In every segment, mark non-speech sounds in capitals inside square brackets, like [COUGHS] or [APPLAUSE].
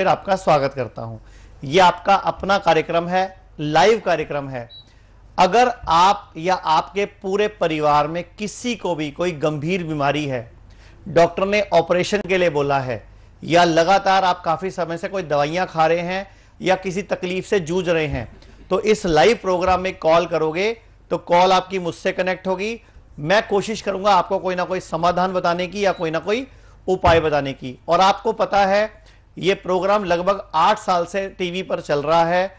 फिर आपका स्वागत करता हूं यह आपका अपना कार्यक्रम है लाइव कार्यक्रम है अगर आप या आपके पूरे परिवार में किसी को भी कोई गंभीर बीमारी है डॉक्टर ने ऑपरेशन के लिए बोला है या लगातार आप काफ़ी समय से कोई दवाइयां खा रहे हैं या किसी तकलीफ से जूझ रहे हैं तो इस लाइव प्रोग्राम में कॉल करोगे तो कॉल आपकी मुझसे कनेक्ट होगी मैं कोशिश करूंगा आपको कोई ना कोई समाधान बताने की या कोई ना कोई उपाय बताने की और आपको पता है ये प्रोग्राम लगभग आठ साल से टीवी पर चल रहा है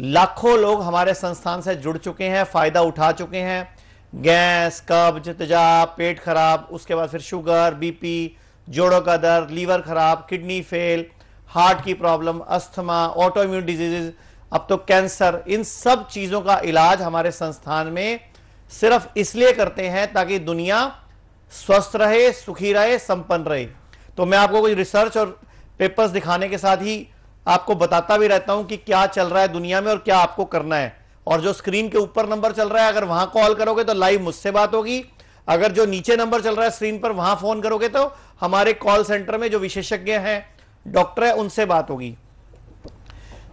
लाखों लोग हमारे संस्थान से जुड़ चुके हैं फायदा उठा चुके हैं गैस कब्ज तेजाब पेट खराब उसके बाद फिर शुगर बीपी जोड़ों का दर्द लीवर खराब किडनी फेल हार्ट की प्रॉब्लम अस्थमा ऑटोइम्यून डिजीजेज अब तो कैंसर इन सब चीजों का इलाज हमारे संस्थान में सिर्फ इसलिए करते हैं ताकि दुनिया स्वस्थ रहे सुखी रहे संपन्न रहे तो मैं आपको कुछ रिसर्च और पेपर्स दिखाने के साथ ही आपको बताता भी रहता हूं कि क्या चल रहा है दुनिया में और क्या आपको करना है और जो स्क्रीन के ऊपर नंबर चल रहा है अगर वहां कॉल करोगे तो लाइव मुझसे बात होगी अगर जो नीचे नंबर चल रहा है स्क्रीन पर वहां फोन करोगे तो हमारे कॉल सेंटर में जो विशेषज्ञ हैं डॉक्टर है उनसे बात होगी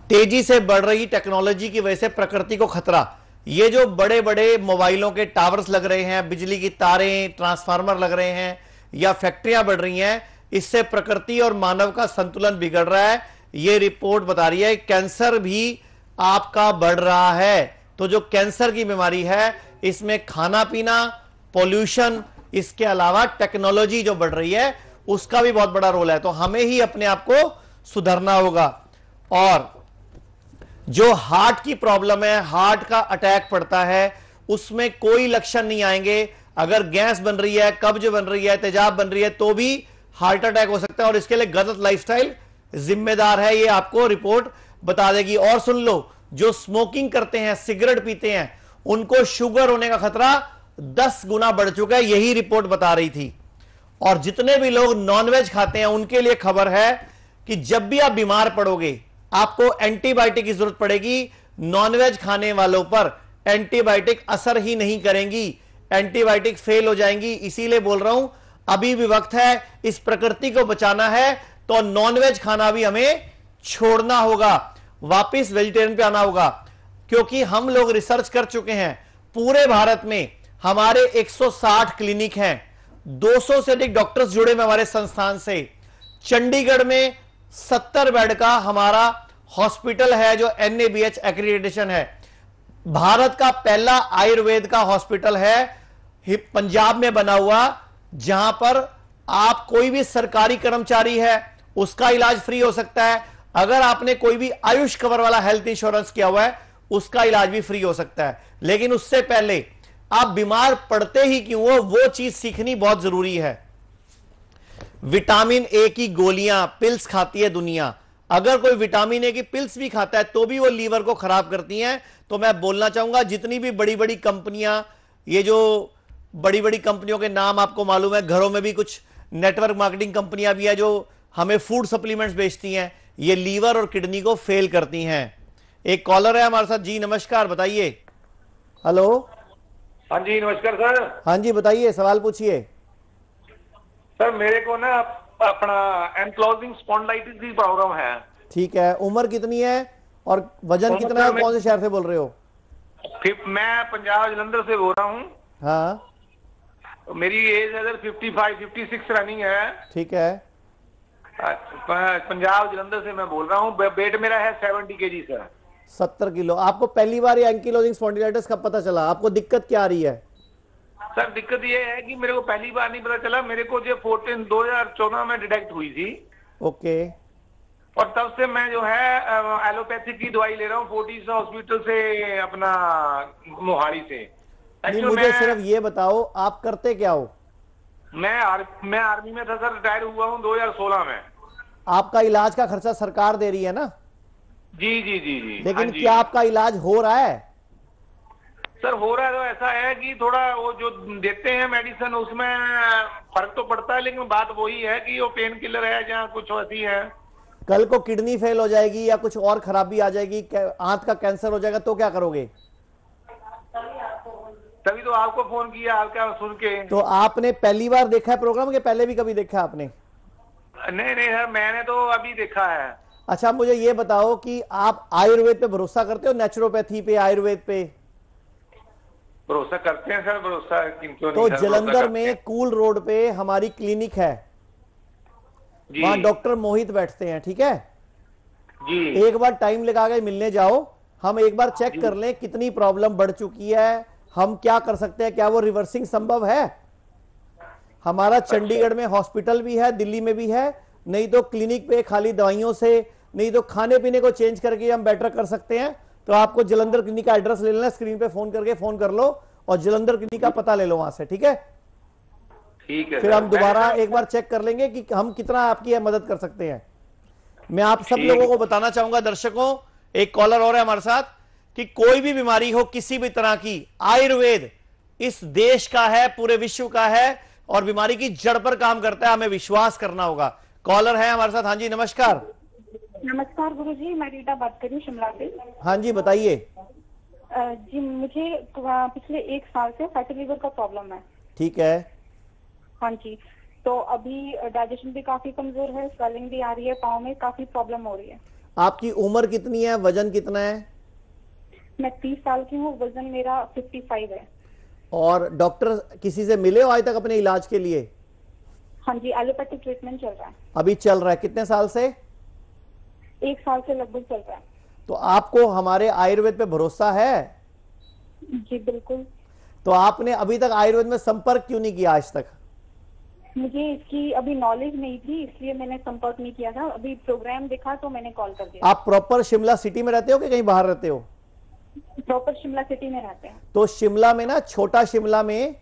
तेजी से बढ़ रही टेक्नोलॉजी की वजह से प्रकृति को खतरा ये जो बड़े बड़े मोबाइलों के टावर्स लग रहे हैं बिजली की तारें ट्रांसफार्मर लग रहे हैं या फैक्ट्रियां बढ़ रही हैं इससे प्रकृति और मानव का संतुलन बिगड़ रहा है ये रिपोर्ट बता रही है कैंसर भी आपका बढ़ रहा है तो जो कैंसर की बीमारी है इसमें खाना पीना पॉल्यूशन इसके अलावा टेक्नोलॉजी जो बढ़ रही है उसका भी बहुत बड़ा रोल है तो हमें ही अपने आप को सुधरना होगा और जो हार्ट की प्रॉब्लम है हार्ट का अटैक पड़ता है उसमें कोई लक्षण नहीं आएंगे अगर गैस बन रही है कब्ज बन रही है तेजाब बन रही है तो भी हार्ट अटैक हो सकता है और इसके लिए गलत लाइफस्टाइल जिम्मेदार है ये आपको रिपोर्ट बता देगी और सुन लो जो स्मोकिंग करते हैं सिगरेट पीते हैं उनको शुगर होने का खतरा दस गुना बढ़ चुका है यही रिपोर्ट बता रही थी और जितने भी लोग नॉनवेज खाते हैं उनके लिए खबर है कि जब भी आप बीमार पड़ोगे आपको एंटीबायोटिक की जरूरत पड़ेगी नॉनवेज खाने वालों पर एंटीबायोटिक असर ही नहीं करेंगी एंटीबायोटिक फेल हो जाएंगी इसीलिए बोल रहा हूं अभी भी वक्त है इस प्रकृति को बचाना है तो नॉनवेज खाना भी हमें छोड़ना होगा वापस वेजिटेरियन पे आना होगा क्योंकि हम लोग रिसर्च कर चुके हैं पूरे भारत में हमारे 160 क्लिनिक हैं 200 से अधिक डॉक्टर्स जुड़े हुए हमारे संस्थान से चंडीगढ़ में 70 बेड का हमारा हॉस्पिटल है जो एनएबीएच एक्रीडेशन है भारत का पहला आयुर्वेद का हॉस्पिटल है पंजाब में बना हुआ जहां पर आप कोई भी सरकारी कर्मचारी है उसका इलाज फ्री हो सकता है अगर आपने कोई भी आयुष कवर वाला हेल्थ इंश्योरेंस किया हुआ है उसका इलाज भी फ्री हो सकता है लेकिन उससे पहले आप बीमार पड़ते ही क्यों हो वो चीज सीखनी बहुत जरूरी है विटामिन ए की गोलियां पिल्स खाती है दुनिया अगर कोई विटामिन ए की पिल्स भी खाता है तो भी वो लीवर को खराब करती हैं तो मैं बोलना चाहूंगा जितनी भी बड़ी बड़ी कंपनियां ये जो बड़ी बड़ी कंपनियों के नाम आपको मालूम है घरों में भी कुछ नेटवर्क मार्केटिंग कंपनियां भी है जो हमें फूड सप्लीमेंट्स बेचती हैं ये लीवर और किडनी को फेल करती हैं एक कॉलर है हमारे साथ जी नमस्कार बताइए हेलो हाँ जी नमस्कार सर हाँ जी बताइए सवाल पूछिए सर मेरे को ना अपना एनक्लोजिंग स्पॉन्डलाइटिस की प्रॉब्लम है ठीक है उम्र कितनी है और वजन कितना है तो कौन से शहर से बोल रहे हो मैं पंजाब जलंधर से बोल रहा हूँ हाँ मेरी एज अगर 55 56 रनिंग है ठीक है पंजाब जलंधर से मैं बोल रहा हूँ वेट मेरा है 70 केजी सर सत्तर किलो आपको पहली बार एंकिलोजिंग स्पॉन्डिलाइटिस का पता चला आपको दिक्कत क्या आ रही है सर दिक्कत ये है कि मेरे को पहली बार नहीं पता चला मेरे को जो फोर्टीन दो हजार चौदह में डिटेक्ट हुई थी ओके और तब से मैं जो है एलोपैथिक की दवाई ले रहा हूँ फोर्टीज हॉस्पिटल से अपना मोहाली से नहीं मुझे सिर्फ ये बताओ आप करते क्या हो मैं आर, मैं आर्मी में था सर रिटायर हुआ हूँ 2016 में आपका इलाज का खर्चा सरकार दे रही है ना जी जी जी जी लेकिन हाँ जी। क्या आपका इलाज हो रहा है सर हो रहा है तो ऐसा है कि थोड़ा वो जो देते हैं मेडिसिन उसमें फर्क तो पड़ता है लेकिन बात वही है कि वो पेन किलर है या कुछ ऐसी है कल को किडनी फेल हो जाएगी या कुछ और खराबी आ जाएगी आंत का कैंसर हो जाएगा तो क्या करोगे तभी तो आपको फोन किया आपका सुन के तो आपने पहली बार देखा है प्रोग्राम के पहले भी कभी देखा आपने नहीं नहीं सर मैंने तो अभी देखा है अच्छा मुझे ये बताओ कि आप आयुर्वेद पे भरोसा करते हो नेचुरोपैथी पे आयुर्वेद पे भरोसा करते हैं सर भरोसा क्यों तो जलंधर में कूल रोड पे हमारी क्लिनिक है वहाँ डॉक्टर मोहित बैठते हैं ठीक है जी एक बार टाइम लगा के मिलने जाओ हम एक बार चेक कर लें कितनी प्रॉब्लम बढ़ चुकी है हम क्या कर सकते हैं क्या वो रिवर्सिंग संभव है हमारा अच्छा। चंडीगढ़ में हॉस्पिटल भी है दिल्ली में भी है नहीं तो क्लिनिक पे खाली दवाइयों से नहीं तो खाने पीने को चेंज करके हम बेटर कर सकते हैं तो आपको जलंधर क्लिनिक का एड्रेस ले लेना स्क्रीन पे फोन करके फोन कर लो और जलंधर क्लिनिक का पता ले लो वहां से ठीक है ठीक है फिर हम दोबारा एक बार चेक कर लेंगे कि हम कितना आपकी मदद कर सकते हैं मैं आप सब लोगों को बताना चाहूंगा दर्शकों एक कॉलर और है हमारे साथ कि कोई भी बीमारी हो किसी भी तरह की आयुर्वेद इस देश का है पूरे विश्व का है और बीमारी की जड़ पर काम करता है हमें विश्वास करना होगा कॉलर है हमारे साथ हाँ जी नमस्कार नमस्कार गुरु जी मैं रीटा बात कर रही शिमला से हाँ जी बताइए जी मुझे तो पिछले एक साल से फैटी लीवर का प्रॉब्लम है ठीक है हाँ जी तो अभी डाइजेशन भी काफी कमजोर है स्वेलिंग भी आ रही है पाँव में काफी प्रॉब्लम हो रही है आपकी उम्र कितनी है वजन कितना है मैं तीस साल की हूँ वजन मेरा फिफ्टी फाइव है और डॉक्टर किसी से मिले हो आज तक अपने इलाज के लिए हाँ जी एलोपैथिक ट्रीटमेंट चल रहा है अभी चल रहा है कितने साल से एक साल से लगभग चल रहा है तो आपको हमारे आयुर्वेद पे भरोसा है जी बिल्कुल तो आपने अभी तक आयुर्वेद में संपर्क क्यों नहीं किया आज तक मुझे इसकी अभी नॉलेज नहीं थी इसलिए मैंने संपर्क नहीं किया था अभी प्रोग्राम देखा तो मैंने कॉल कर दिया आप प्रॉपर शिमला सिटी में रहते हो कि कहीं बाहर रहते हो प्रॉपर शिमला सिटी में रहते हैं तो शिमला में ना छोटा शिमला में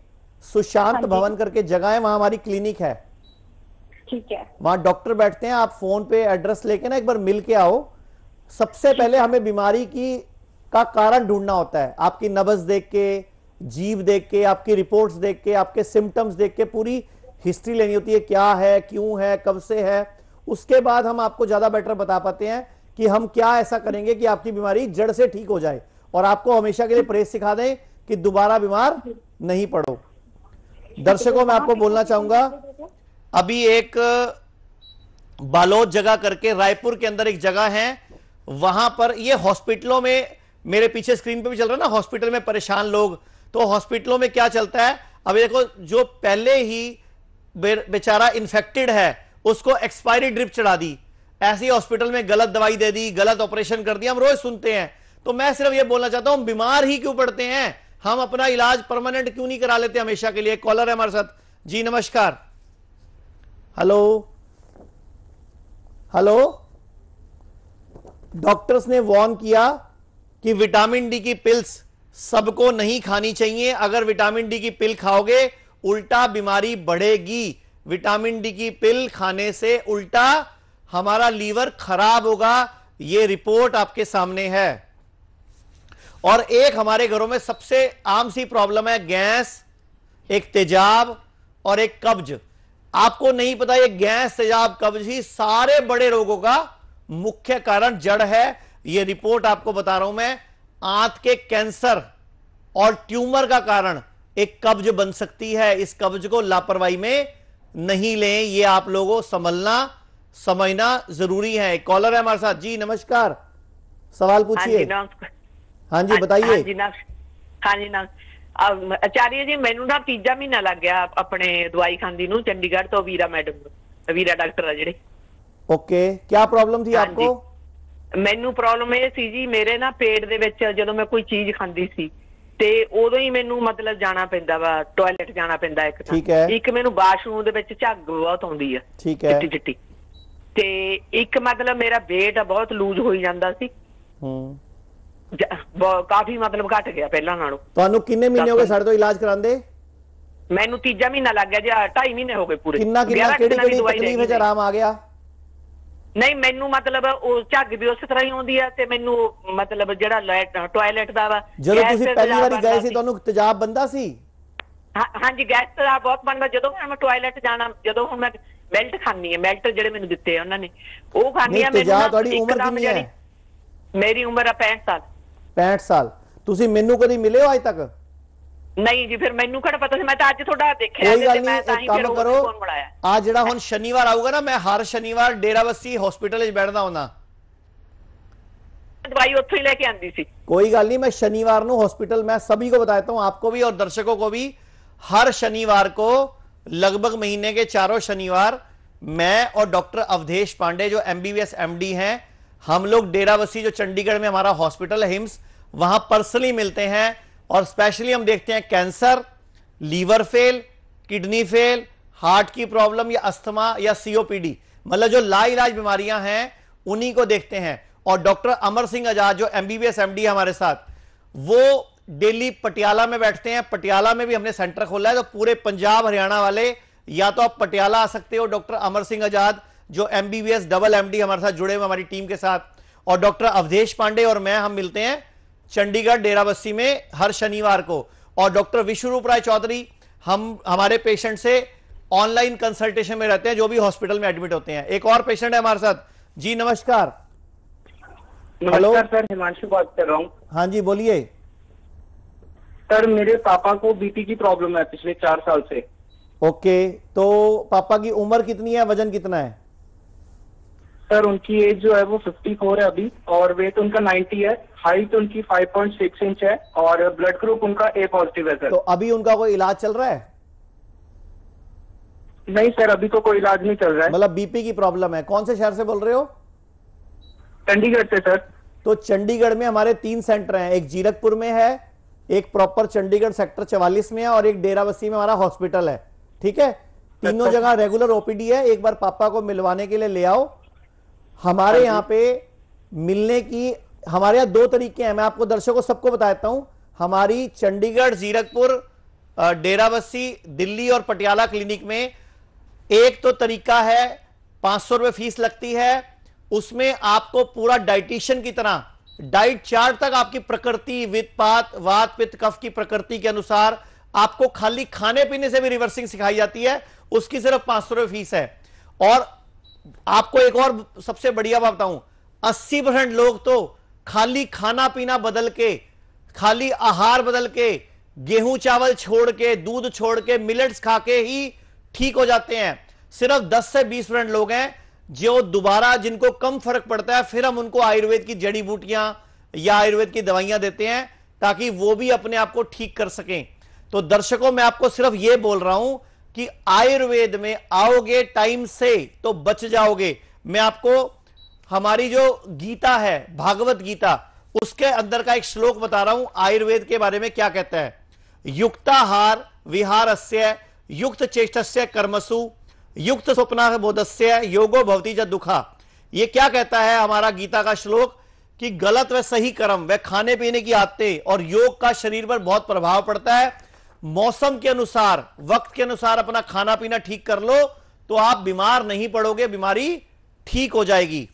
सुशांत हाँ भवन करके जगह है वहाँ हमारी क्लिनिक है ठीक है वहाँ डॉक्टर बैठते हैं आप फोन पे एड्रेस लेके ना एक बार मिल के आओ सबसे पहले हमें बीमारी की का कारण ढूंढना होता है आपकी नबज देख के जीव देख के आपकी रिपोर्ट्स देख के आपके सिम्टम्स देख के पूरी हिस्ट्री लेनी होती है क्या है क्यों है कब से है उसके बाद हम आपको ज्यादा बेटर बता पाते हैं कि हम क्या ऐसा करेंगे कि आपकी बीमारी जड़ से ठीक हो जाए और आपको हमेशा के लिए परहेज सिखा दें कि दोबारा बीमार नहीं पड़ो दर्शकों मैं आपको बोलना चाहूंगा अभी एक बालोद जगह करके रायपुर के अंदर एक जगह है वहां पर ये हॉस्पिटलों में मेरे पीछे स्क्रीन पे भी चल रहा है ना हॉस्पिटल में परेशान लोग तो हॉस्पिटलों में क्या चलता है अभी देखो जो पहले ही बेचारा इन्फेक्टेड है उसको एक्सपायरी ड्रिप चढ़ा दी ऐसी हॉस्पिटल में गलत दवाई दे दी गलत ऑपरेशन कर दिया हम रोज सुनते हैं तो मैं सिर्फ ये बोलना चाहता हूं बीमार ही क्यों पड़ते हैं हम अपना इलाज परमानेंट क्यों नहीं करा लेते हमेशा के लिए कॉलर है हमारे साथ जी नमस्कार हेलो हेलो डॉक्टर्स ने वॉर्न किया कि विटामिन डी की पिल्स सबको नहीं खानी चाहिए अगर विटामिन डी की पिल खाओगे उल्टा बीमारी बढ़ेगी विटामिन डी की पिल खाने से उल्टा हमारा लीवर खराब होगा यह रिपोर्ट आपके सामने है और एक हमारे घरों में सबसे आम सी प्रॉब्लम है गैस एक तेजाब और एक कब्ज आपको नहीं पता ये गैस तेजाब कब्ज ही सारे बड़े रोगों का मुख्य कारण जड़ है ये रिपोर्ट आपको बता रहा हूं मैं आंत के कैंसर और ट्यूमर का कारण एक कब्ज बन सकती है इस कब्ज को लापरवाही में नहीं लें ये आप लोगों संभलना समझना जरूरी है कॉलर है हमारे साथ जी नमस्कार सवाल हाँ पूछिए ਹਾਂਜੀ ਬਤਾਈਏ ਹਾਂਜੀ ਨਾ ਹਾਂਜੀ ਨਾ ਆਚਾਰੀਆ ਜੀ ਮੈਨੂੰ ਨਾ ਤੀਜਾ ਮਹੀਨਾ ਲੱਗ ਗਿਆ ਆਪਣੇ ਦਵਾਈ ਖਾਂਦੀ ਨੂੰ ਚੰਡੀਗੜ੍ਹ ਤੋਂ ਵੀਰਾ ਮੈਡਮ ਨੂੰ ਵੀਰਾ ਡਾਕਟਰ ਆ ਜਿਹੜੇ ਓਕੇ ਕੀ ਪ੍ਰੋਬਲਮ ਸੀ ਆਪਕੋ ਮੈਨੂੰ ਪ੍ਰੋਬਲਮ ਇਹ ਸੀ ਜੀ ਮੇਰੇ ਨਾ ਪੇਟ ਦੇ ਵਿੱਚ ਜਦੋਂ ਮੈਂ ਕੋਈ ਚੀਜ਼ ਖਾਂਦੀ ਸੀ ਤੇ ਉਦੋਂ ਹੀ ਮੈਨੂੰ ਮਤਲਬ ਜਾਣਾ ਪੈਂਦਾ ਵਾ ਟਾਇਲਟ ਜਾਣਾ ਪੈਂਦਾ ਇੱਕ ਤਾਂ ਇੱਕ ਮੈਨੂੰ ਬਾਥਰੂਮ ਦੇ ਵਿੱਚ ਝੱਗ ਬਹੁਤ ਆਉਂਦੀ ਆ ਠੀਕ ਹੈ ਚਿੱਟੀ ਚਿੱਟੀ ਤੇ ਇੱਕ ਮਤਲਬ ਮੇਰਾ ਵੇਟ ਬਹੁਤ ਲੂਜ਼ ਹੋਈ ਜਾਂਦਾ ਸੀ ਹੂੰ ਕਾਫੀ ਮਤਲਬ ਘਟ ਗਿਆ ਪਹਿਲਾਂ ਨਾਲੋਂ ਤੁਹਾਨੂੰ ਕਿੰਨੇ ਮਹੀਨੇ ਹੋ ਗਏ ਸਾਡੇ ਤੋਂ ਇਲਾਜ ਕਰਾਉਂਦੇ ਮੈਨੂੰ ਤੀਜਾ ਮਹੀਨਾ ਲੱਗ ਗਿਆ ਜੀ 2.5 ਮਹੀਨੇ ਹੋ ਗਏ ਪੂਰੇ ਕਿੰਨਾ ਕਿੰਨਾ ਕਿਹੜੀ ਕਿਹੜੀ ਤਕਲੀਫ ਵਿੱਚ ਆਰਾਮ ਆ ਗਿਆ ਨਹੀਂ ਮੈਨੂੰ ਮਤਲਬ ਉਹ ਝੱਗ ਵੀ ਉਸੇ ਤਰ੍ਹਾਂ ਹੀ ਆਉਂਦੀ ਆ ਤੇ ਮੈਨੂੰ ਮਤਲਬ ਜਿਹੜਾ ਟਾਇਲਟ ਦਾ ਵਾ ਜਦੋਂ ਤੁਸੀਂ ਪਹਿਲੀ ਵਾਰੀ ਗਏ ਸੀ ਤੁਹਾਨੂੰ ਤੇਜ਼ਾਬ ਬੰਦਾ ਸੀ ਹਾਂਜੀ ਗੈਸ ਤੇਜ਼ਾਬ ਬਹੁਤ ਬੰਦਾ ਜਦੋਂ ਮੈਂ ਟਾਇਲਟ ਜਾਣਾ ਜਦੋਂ ਹੁਣ ਮੈਂ ਬੈਲਟ ਖਾਣੀ ਹੈ ਬੈਲਟ ਜਿਹੜੇ ਮੈਨੂੰ ਦਿੱਤੇ ਉਹਨਾਂ ਨੇ ਉਹ ਖਾਣੀ ਆ ਮੈਨੂੰ ਤੇਜ਼ਾਬ ਤੁਹਾਡੀ ਉਮਰ ਕਿੰਨੀ ਹੈ ਮੇਰੀ ਉਮਰ ਆ 65 ਸਾਲ पैंठ साल तुम ਮੈਨੂੰ कभी मिले हो अज तक आपको भी और दर्शकों को भी हर शनिवार को लगभग महीने के चारों शनिवार मैं और डॉक्टर अवधेश पांडे जो एमबीबीएस एमडी है हम लोग डेरावसी जो चंडीगढ़ में हमारा हॉस्पिटल है हिम्स वहां पर्सनली मिलते हैं और स्पेशली हम देखते हैं cancer liver fail kidney fail heart की प्रॉब्लम या अस्थमा या सीओपीडी मतलब जो लाइलाज बीमारियां हैं उन्हीं को देखते हैं और डॉक्टर अमर सिंह आजाद जो एमबीबीएस एमडी है हमारे साथ वो डेली पटियाला में बैठते हैं पटियाला में भी हमने सेंटर खोला है तो पूरे पंजाब हरियाणा वाले या तो आप पटियाला आ सकते हो डॉक्टर अमर सिंह आजाद जो एमबीबीएस डबल एमडी हमारे साथ जुड़े हुए हमारी टीम के साथ और डॉक्टर अवधेश पांडे और मैं हम मिलते हैं चंडीगढ़ डेराबस्सी में हर शनिवार को और डॉक्टर विश्व रूप राय चौधरी हम हमारे पेशेंट से ऑनलाइन कंसल्टेशन में रहते हैं जो भी हॉस्पिटल में एडमिट होते हैं एक और पेशेंट है हमारे साथ जी नमस्कार हेलो सर हिमांशु बात कर रहा हूँ हाँ जी बोलिए सर मेरे पापा को बीपी की प्रॉब्लम है पिछले चार साल से ओके तो पापा की उम्र कितनी है वजन कितना है सर उनकी एज जो है वो 54 है अभी और वेट उनका 90 है हाइट उनकी 5.6 इंच है और ब्लड ग्रुप उनका ए पॉजिटिव है सर तो अभी उनका कोई इलाज चल रहा है नहीं सर अभी तो कोई इलाज नहीं चल रहा है मतलब बीपी की प्रॉब्लम है कौन से शहर से बोल रहे हो चंडीगढ़ से सर तो चंडीगढ़ में हमारे तीन सेंटर हैं एक जीरकपुर में है एक प्रॉपर चंडीगढ़ सेक्टर चवालीस में है और एक डेरावसी में हमारा हॉस्पिटल है ठीक है अच्छा। तीनों जगह रेगुलर ओपीडी है एक बार पापा को मिलवाने के लिए ले आओ हमारे हाँ यहाँ पे मिलने की हमारे यहाँ दो तरीके हैं मैं आपको दर्शकों सबको बता देता हूं हमारी चंडीगढ़ जीरकपुर डेराबस्सी दिल्ली और पटियाला क्लिनिक में एक तो तरीका है पांच सौ रुपए फीस लगती है उसमें आपको पूरा डाइटिशियन की तरह डाइट चार्ट तक आपकी प्रकृति वित्तपात वात पित्त कफ की प्रकृति के अनुसार आपको खाली खाने पीने से भी रिवर्सिंग सिखाई जाती है उसकी सिर्फ पांच सौ रुपए फीस है और आपको एक और सबसे बढ़िया बात बताऊं 80 परसेंट लोग तो खाली खाना पीना बदल के खाली आहार बदल के गेहूं चावल छोड़ के दूध छोड़ के मिलेट्स खा के ही ठीक हो जाते हैं सिर्फ 10 से 20 परसेंट लोग हैं जो दोबारा जिनको कम फर्क पड़ता है फिर हम उनको आयुर्वेद की जड़ी बूटियां या आयुर्वेद की दवाइयां देते हैं ताकि वो भी अपने आप को ठीक कर सकें तो दर्शकों मैं आपको सिर्फ ये बोल रहा हूं कि आयुर्वेद में आओगे टाइम से तो बच जाओगे मैं आपको हमारी जो गीता है भागवत गीता उसके अंदर का एक श्लोक बता रहा हूं आयुर्वेद के बारे में क्या कहता है युक्ताहार से युक्त चेष्टस्य कर्मसु युक्त स्वप्ना बोधस्य योगो भवती ज दुखा ये क्या कहता है हमारा गीता का श्लोक कि गलत व सही कर्म व खाने पीने की आदतें और योग का शरीर पर बहुत प्रभाव पड़ता है मौसम के अनुसार वक्त के अनुसार अपना खाना पीना ठीक कर लो तो आप बीमार नहीं पड़ोगे बीमारी ठीक हो जाएगी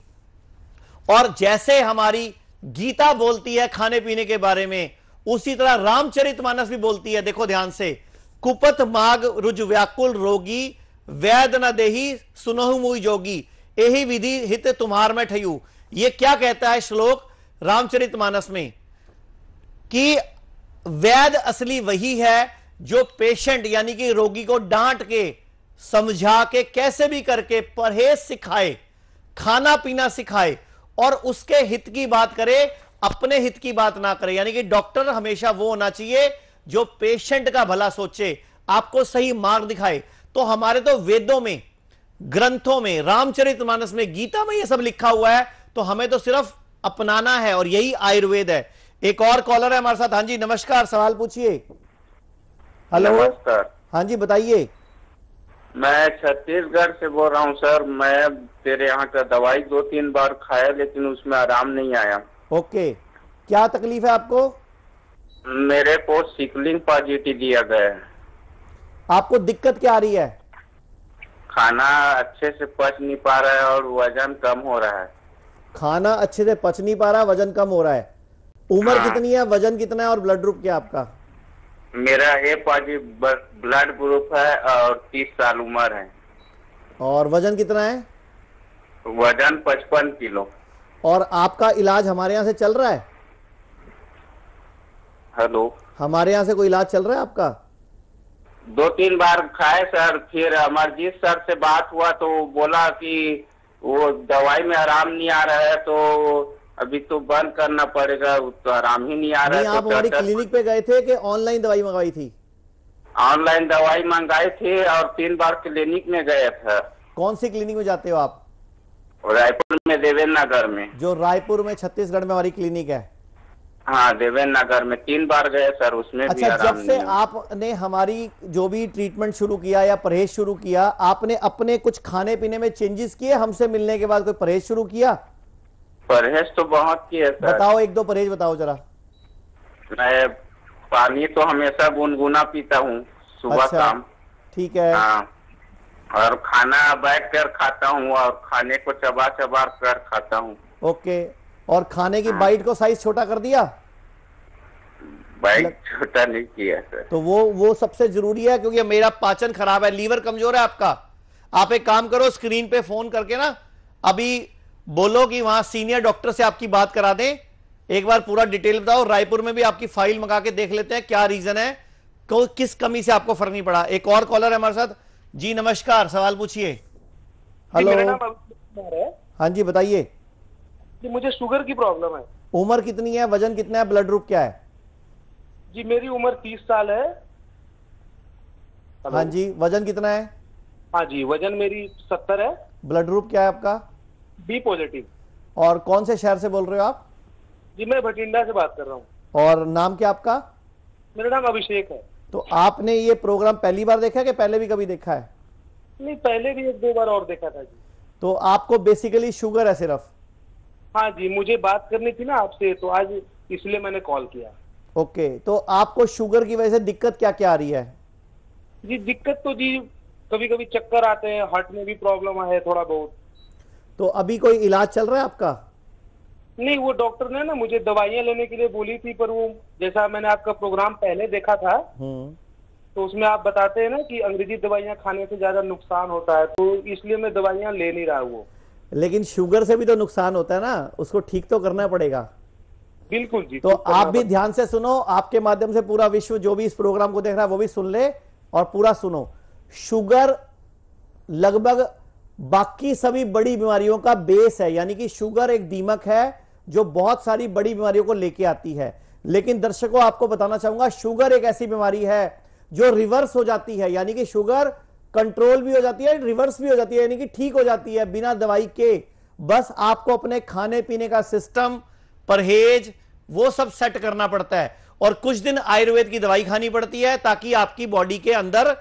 और जैसे हमारी गीता बोलती है खाने पीने के बारे में उसी तरह रामचरित मानस भी बोलती है देखो ध्यान से कुपत माग रुज व्याकुल रोगी वैद न देही सुनहु मुई जोगी यही विधि हित तुम्हार में ठयू ये क्या कहता है श्लोक रामचरित मानस में कि वैद असली वही है जो पेशेंट यानी कि रोगी को डांट के समझा के कैसे भी करके परहेज सिखाए खाना पीना सिखाए और उसके हित की बात करे अपने हित की बात ना करे यानी कि डॉक्टर हमेशा वो होना चाहिए जो पेशेंट का भला सोचे आपको सही मार्ग दिखाए तो हमारे तो वेदों में ग्रंथों में रामचरितमानस में गीता में ये सब लिखा हुआ है तो हमें तो सिर्फ अपनाना है और यही आयुर्वेद है एक और कॉलर है हमारे साथ हाँ जी नमस्कार सवाल पूछिए हेलो नमस्कार हाँ जी बताइए मैं छत्तीसगढ़ से बोल रहा हूँ सर मैं तेरे यहाँ का दवाई दो तीन बार खाया लेकिन उसमें आराम नहीं आया ओके क्या तकलीफ है आपको मेरे को सिकलिंग पॉजिटिव दिया गया है आपको दिक्कत क्या आ रही है खाना अच्छे से पच नहीं पा रहा है और वजन कम हो रहा है खाना अच्छे से पच नहीं पा रहा वजन कम हो रहा है उम्र हाँ। कितनी है वजन कितना है और ब्लड ग्रुप क्या आपका मेरा ए पॉजिटिव ब्लड ग्रुप है और तीस साल उम्र है और वजन कितना है वजन पचपन किलो और आपका इलाज हमारे यहाँ से चल रहा है हेलो हमारे यहाँ से कोई इलाज चल रहा है आपका दो तीन बार खाए सर फिर अमरजीत सर से बात हुआ तो बोला कि वो दवाई में आराम नहीं आ रहा है तो अभी तो बंद करना पड़ेगा तो आराम ही नहीं आ रहा है तो आप हमारी क्लिनिक पे गए थे कि ऑनलाइन दवाई मंगवाई थी ऑनलाइन दवाई मंगाई थी और तीन बार क्लिनिक में गए थे कौन सी क्लिनिक में जाते हो आप रायपुर में देवेंद्र नगर में जो रायपुर में छत्तीसगढ़ में हमारी क्लिनिक है हाँ देवेंद्र नगर में तीन बार गए सर उसमें अच्छा भी जब से आपने हमारी जो भी ट्रीटमेंट शुरू किया या परहेज शुरू किया आपने अपने कुछ खाने पीने में चेंजेस किए हमसे मिलने के बाद कोई परहेज शुरू किया परहेज तो बहुत किया सर बताओ एक दो परहेज बताओ जरा मैं पानी तो हमेशा गुनगुना पीता हूँ सुबह अच्छा, शाम ठीक है आ, हाँ, और खाना बैठ कर खाता हूँ और खाने को चबा चबा कर खाता हूँ ओके और खाने की बाइट हाँ। को साइज छोटा कर दिया बाइट छोटा नहीं किया सर तो वो वो सबसे जरूरी है क्योंकि मेरा पाचन खराब है लीवर कमजोर है आपका आप एक काम करो स्क्रीन पे फोन करके ना अभी बोलो कि वहां सीनियर डॉक्टर से आपकी बात करा दें एक बार पूरा डिटेल बताओ रायपुर में भी आपकी फाइल मंगा के देख लेते हैं क्या रीजन है को, किस कमी से आपको फर्क नहीं पड़ा एक और कॉलर है हमारे साथ जी नमस्कार सवाल पूछिए हेलो हाँ जी बताइए मुझे शुगर की प्रॉब्लम है उम्र कितनी है वजन कितना है ब्लड ग्रुप क्या है जी मेरी उम्र तीस साल है हाँ जी वजन कितना है हाँ जी वजन मेरी सत्तर है ब्लड ग्रुप क्या है आपका बी पॉजिटिव और कौन से शहर से बोल रहे हो आप जी मैं भटिंडा से बात कर रहा हूँ और नाम क्या आपका मेरा नाम अभिषेक है तो आपने ये प्रोग्राम पहली बार देखा है कि पहले भी कभी देखा है नहीं पहले भी एक दो बार और देखा था जी तो आपको बेसिकली शुगर है सिर्फ हाँ जी मुझे बात करनी थी ना आपसे तो आज इसलिए मैंने कॉल किया ओके तो आपको शुगर की वजह से दिक्कत क्या क्या आ रही है जी दिक्कत तो जी कभी कभी चक्कर आते हैं हार्ट में भी प्रॉब्लम है थोड़ा बहुत तो अभी कोई इलाज चल रहा है आपका नहीं वो डॉक्टर ने ना मुझे दवाइयाँ लेने के लिए बोली थी पर वो जैसा मैंने आपका प्रोग्राम पहले देखा था हम्म। तो उसमें आप बताते हैं ना कि अंग्रेजी दवाइयाँ खाने से ज्यादा नुकसान होता है तो इसलिए मैं दवाइयाँ ले नहीं रहा वो लेकिन शुगर से भी तो नुकसान होता है ना उसको ठीक तो करना पड़ेगा बिल्कुल जी तो आप भी ध्यान से सुनो आपके माध्यम से पूरा विश्व जो भी इस प्रोग्राम को देख रहा है वो भी सुन ले और पूरा सुनो शुगर लगभग बाकी सभी बड़ी बीमारियों का बेस है यानी कि शुगर एक दीमक है जो बहुत सारी बड़ी बीमारियों को लेके आती है लेकिन दर्शकों आपको बताना चाहूंगा शुगर एक ऐसी बीमारी है जो रिवर्स हो जाती है यानी कि शुगर कंट्रोल भी हो जाती है रिवर्स भी हो जाती है यानी कि ठीक हो जाती है बिना दवाई के बस आपको अपने खाने पीने का सिस्टम परहेज वो सब सेट करना पड़ता है और कुछ दिन आयुर्वेद की दवाई खानी पड़ती है ताकि आपकी बॉडी के अंदर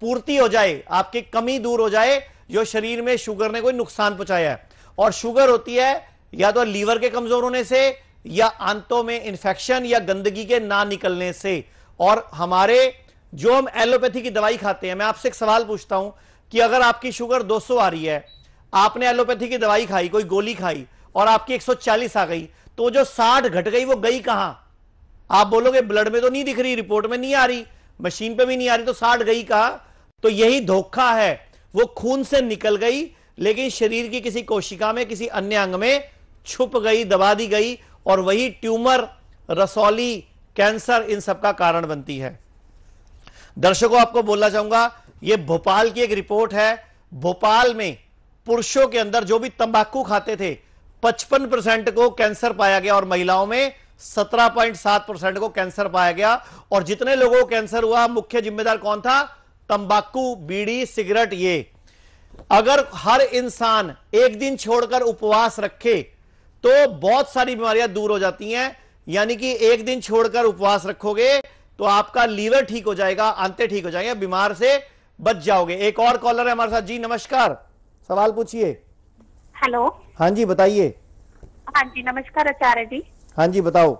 पूर्ति हो जाए आपकी कमी दूर हो जाए जो शरीर में शुगर ने कोई नुकसान पहुंचाया है और शुगर होती है या तो लीवर के कमजोर होने से या आंतों में इंफेक्शन या गंदगी के ना निकलने से और हमारे जो हम एलोपैथी की दवाई खाते हैं मैं आपसे एक सवाल पूछता हूं कि अगर आपकी शुगर 200 आ रही है आपने एलोपैथी की दवाई खाई कोई गोली खाई और आपकी 140 आ गई तो जो 60 घट गई वो गई कहां आप बोलोगे ब्लड में तो नहीं दिख रही रिपोर्ट में नहीं आ रही मशीन पे भी नहीं आ रही तो 60 गई कहा तो यही धोखा है वो खून से निकल गई लेकिन शरीर की किसी कोशिका में किसी अन्य अंग में छुप गई दबा दी गई और वही ट्यूमर रसौली कैंसर इन सब का कारण बनती है दर्शकों आपको बोलना चाहूंगा यह भोपाल की एक रिपोर्ट है भोपाल में पुरुषों के अंदर जो भी तंबाकू खाते थे 55 परसेंट को कैंसर पाया गया और महिलाओं में 17.7 परसेंट को कैंसर पाया गया और जितने लोगों को कैंसर हुआ मुख्य जिम्मेदार कौन था तंबाकू बीड़ी सिगरेट ये अगर हर इंसान एक दिन छोड़कर उपवास रखे तो बहुत सारी बीमारियां दूर हो जाती हैं यानी कि एक दिन छोड़कर उपवास रखोगे तो आपका लीवर ठीक हो जाएगा आंते ठीक हो जाएंगे बीमार से बच जाओगे एक और कॉलर है हमारे साथ जी नमस्कार सवाल पूछिए हेलो हाँ जी बताइए हाँ जी नमस्कार आचार्य जी हाँ जी बताओ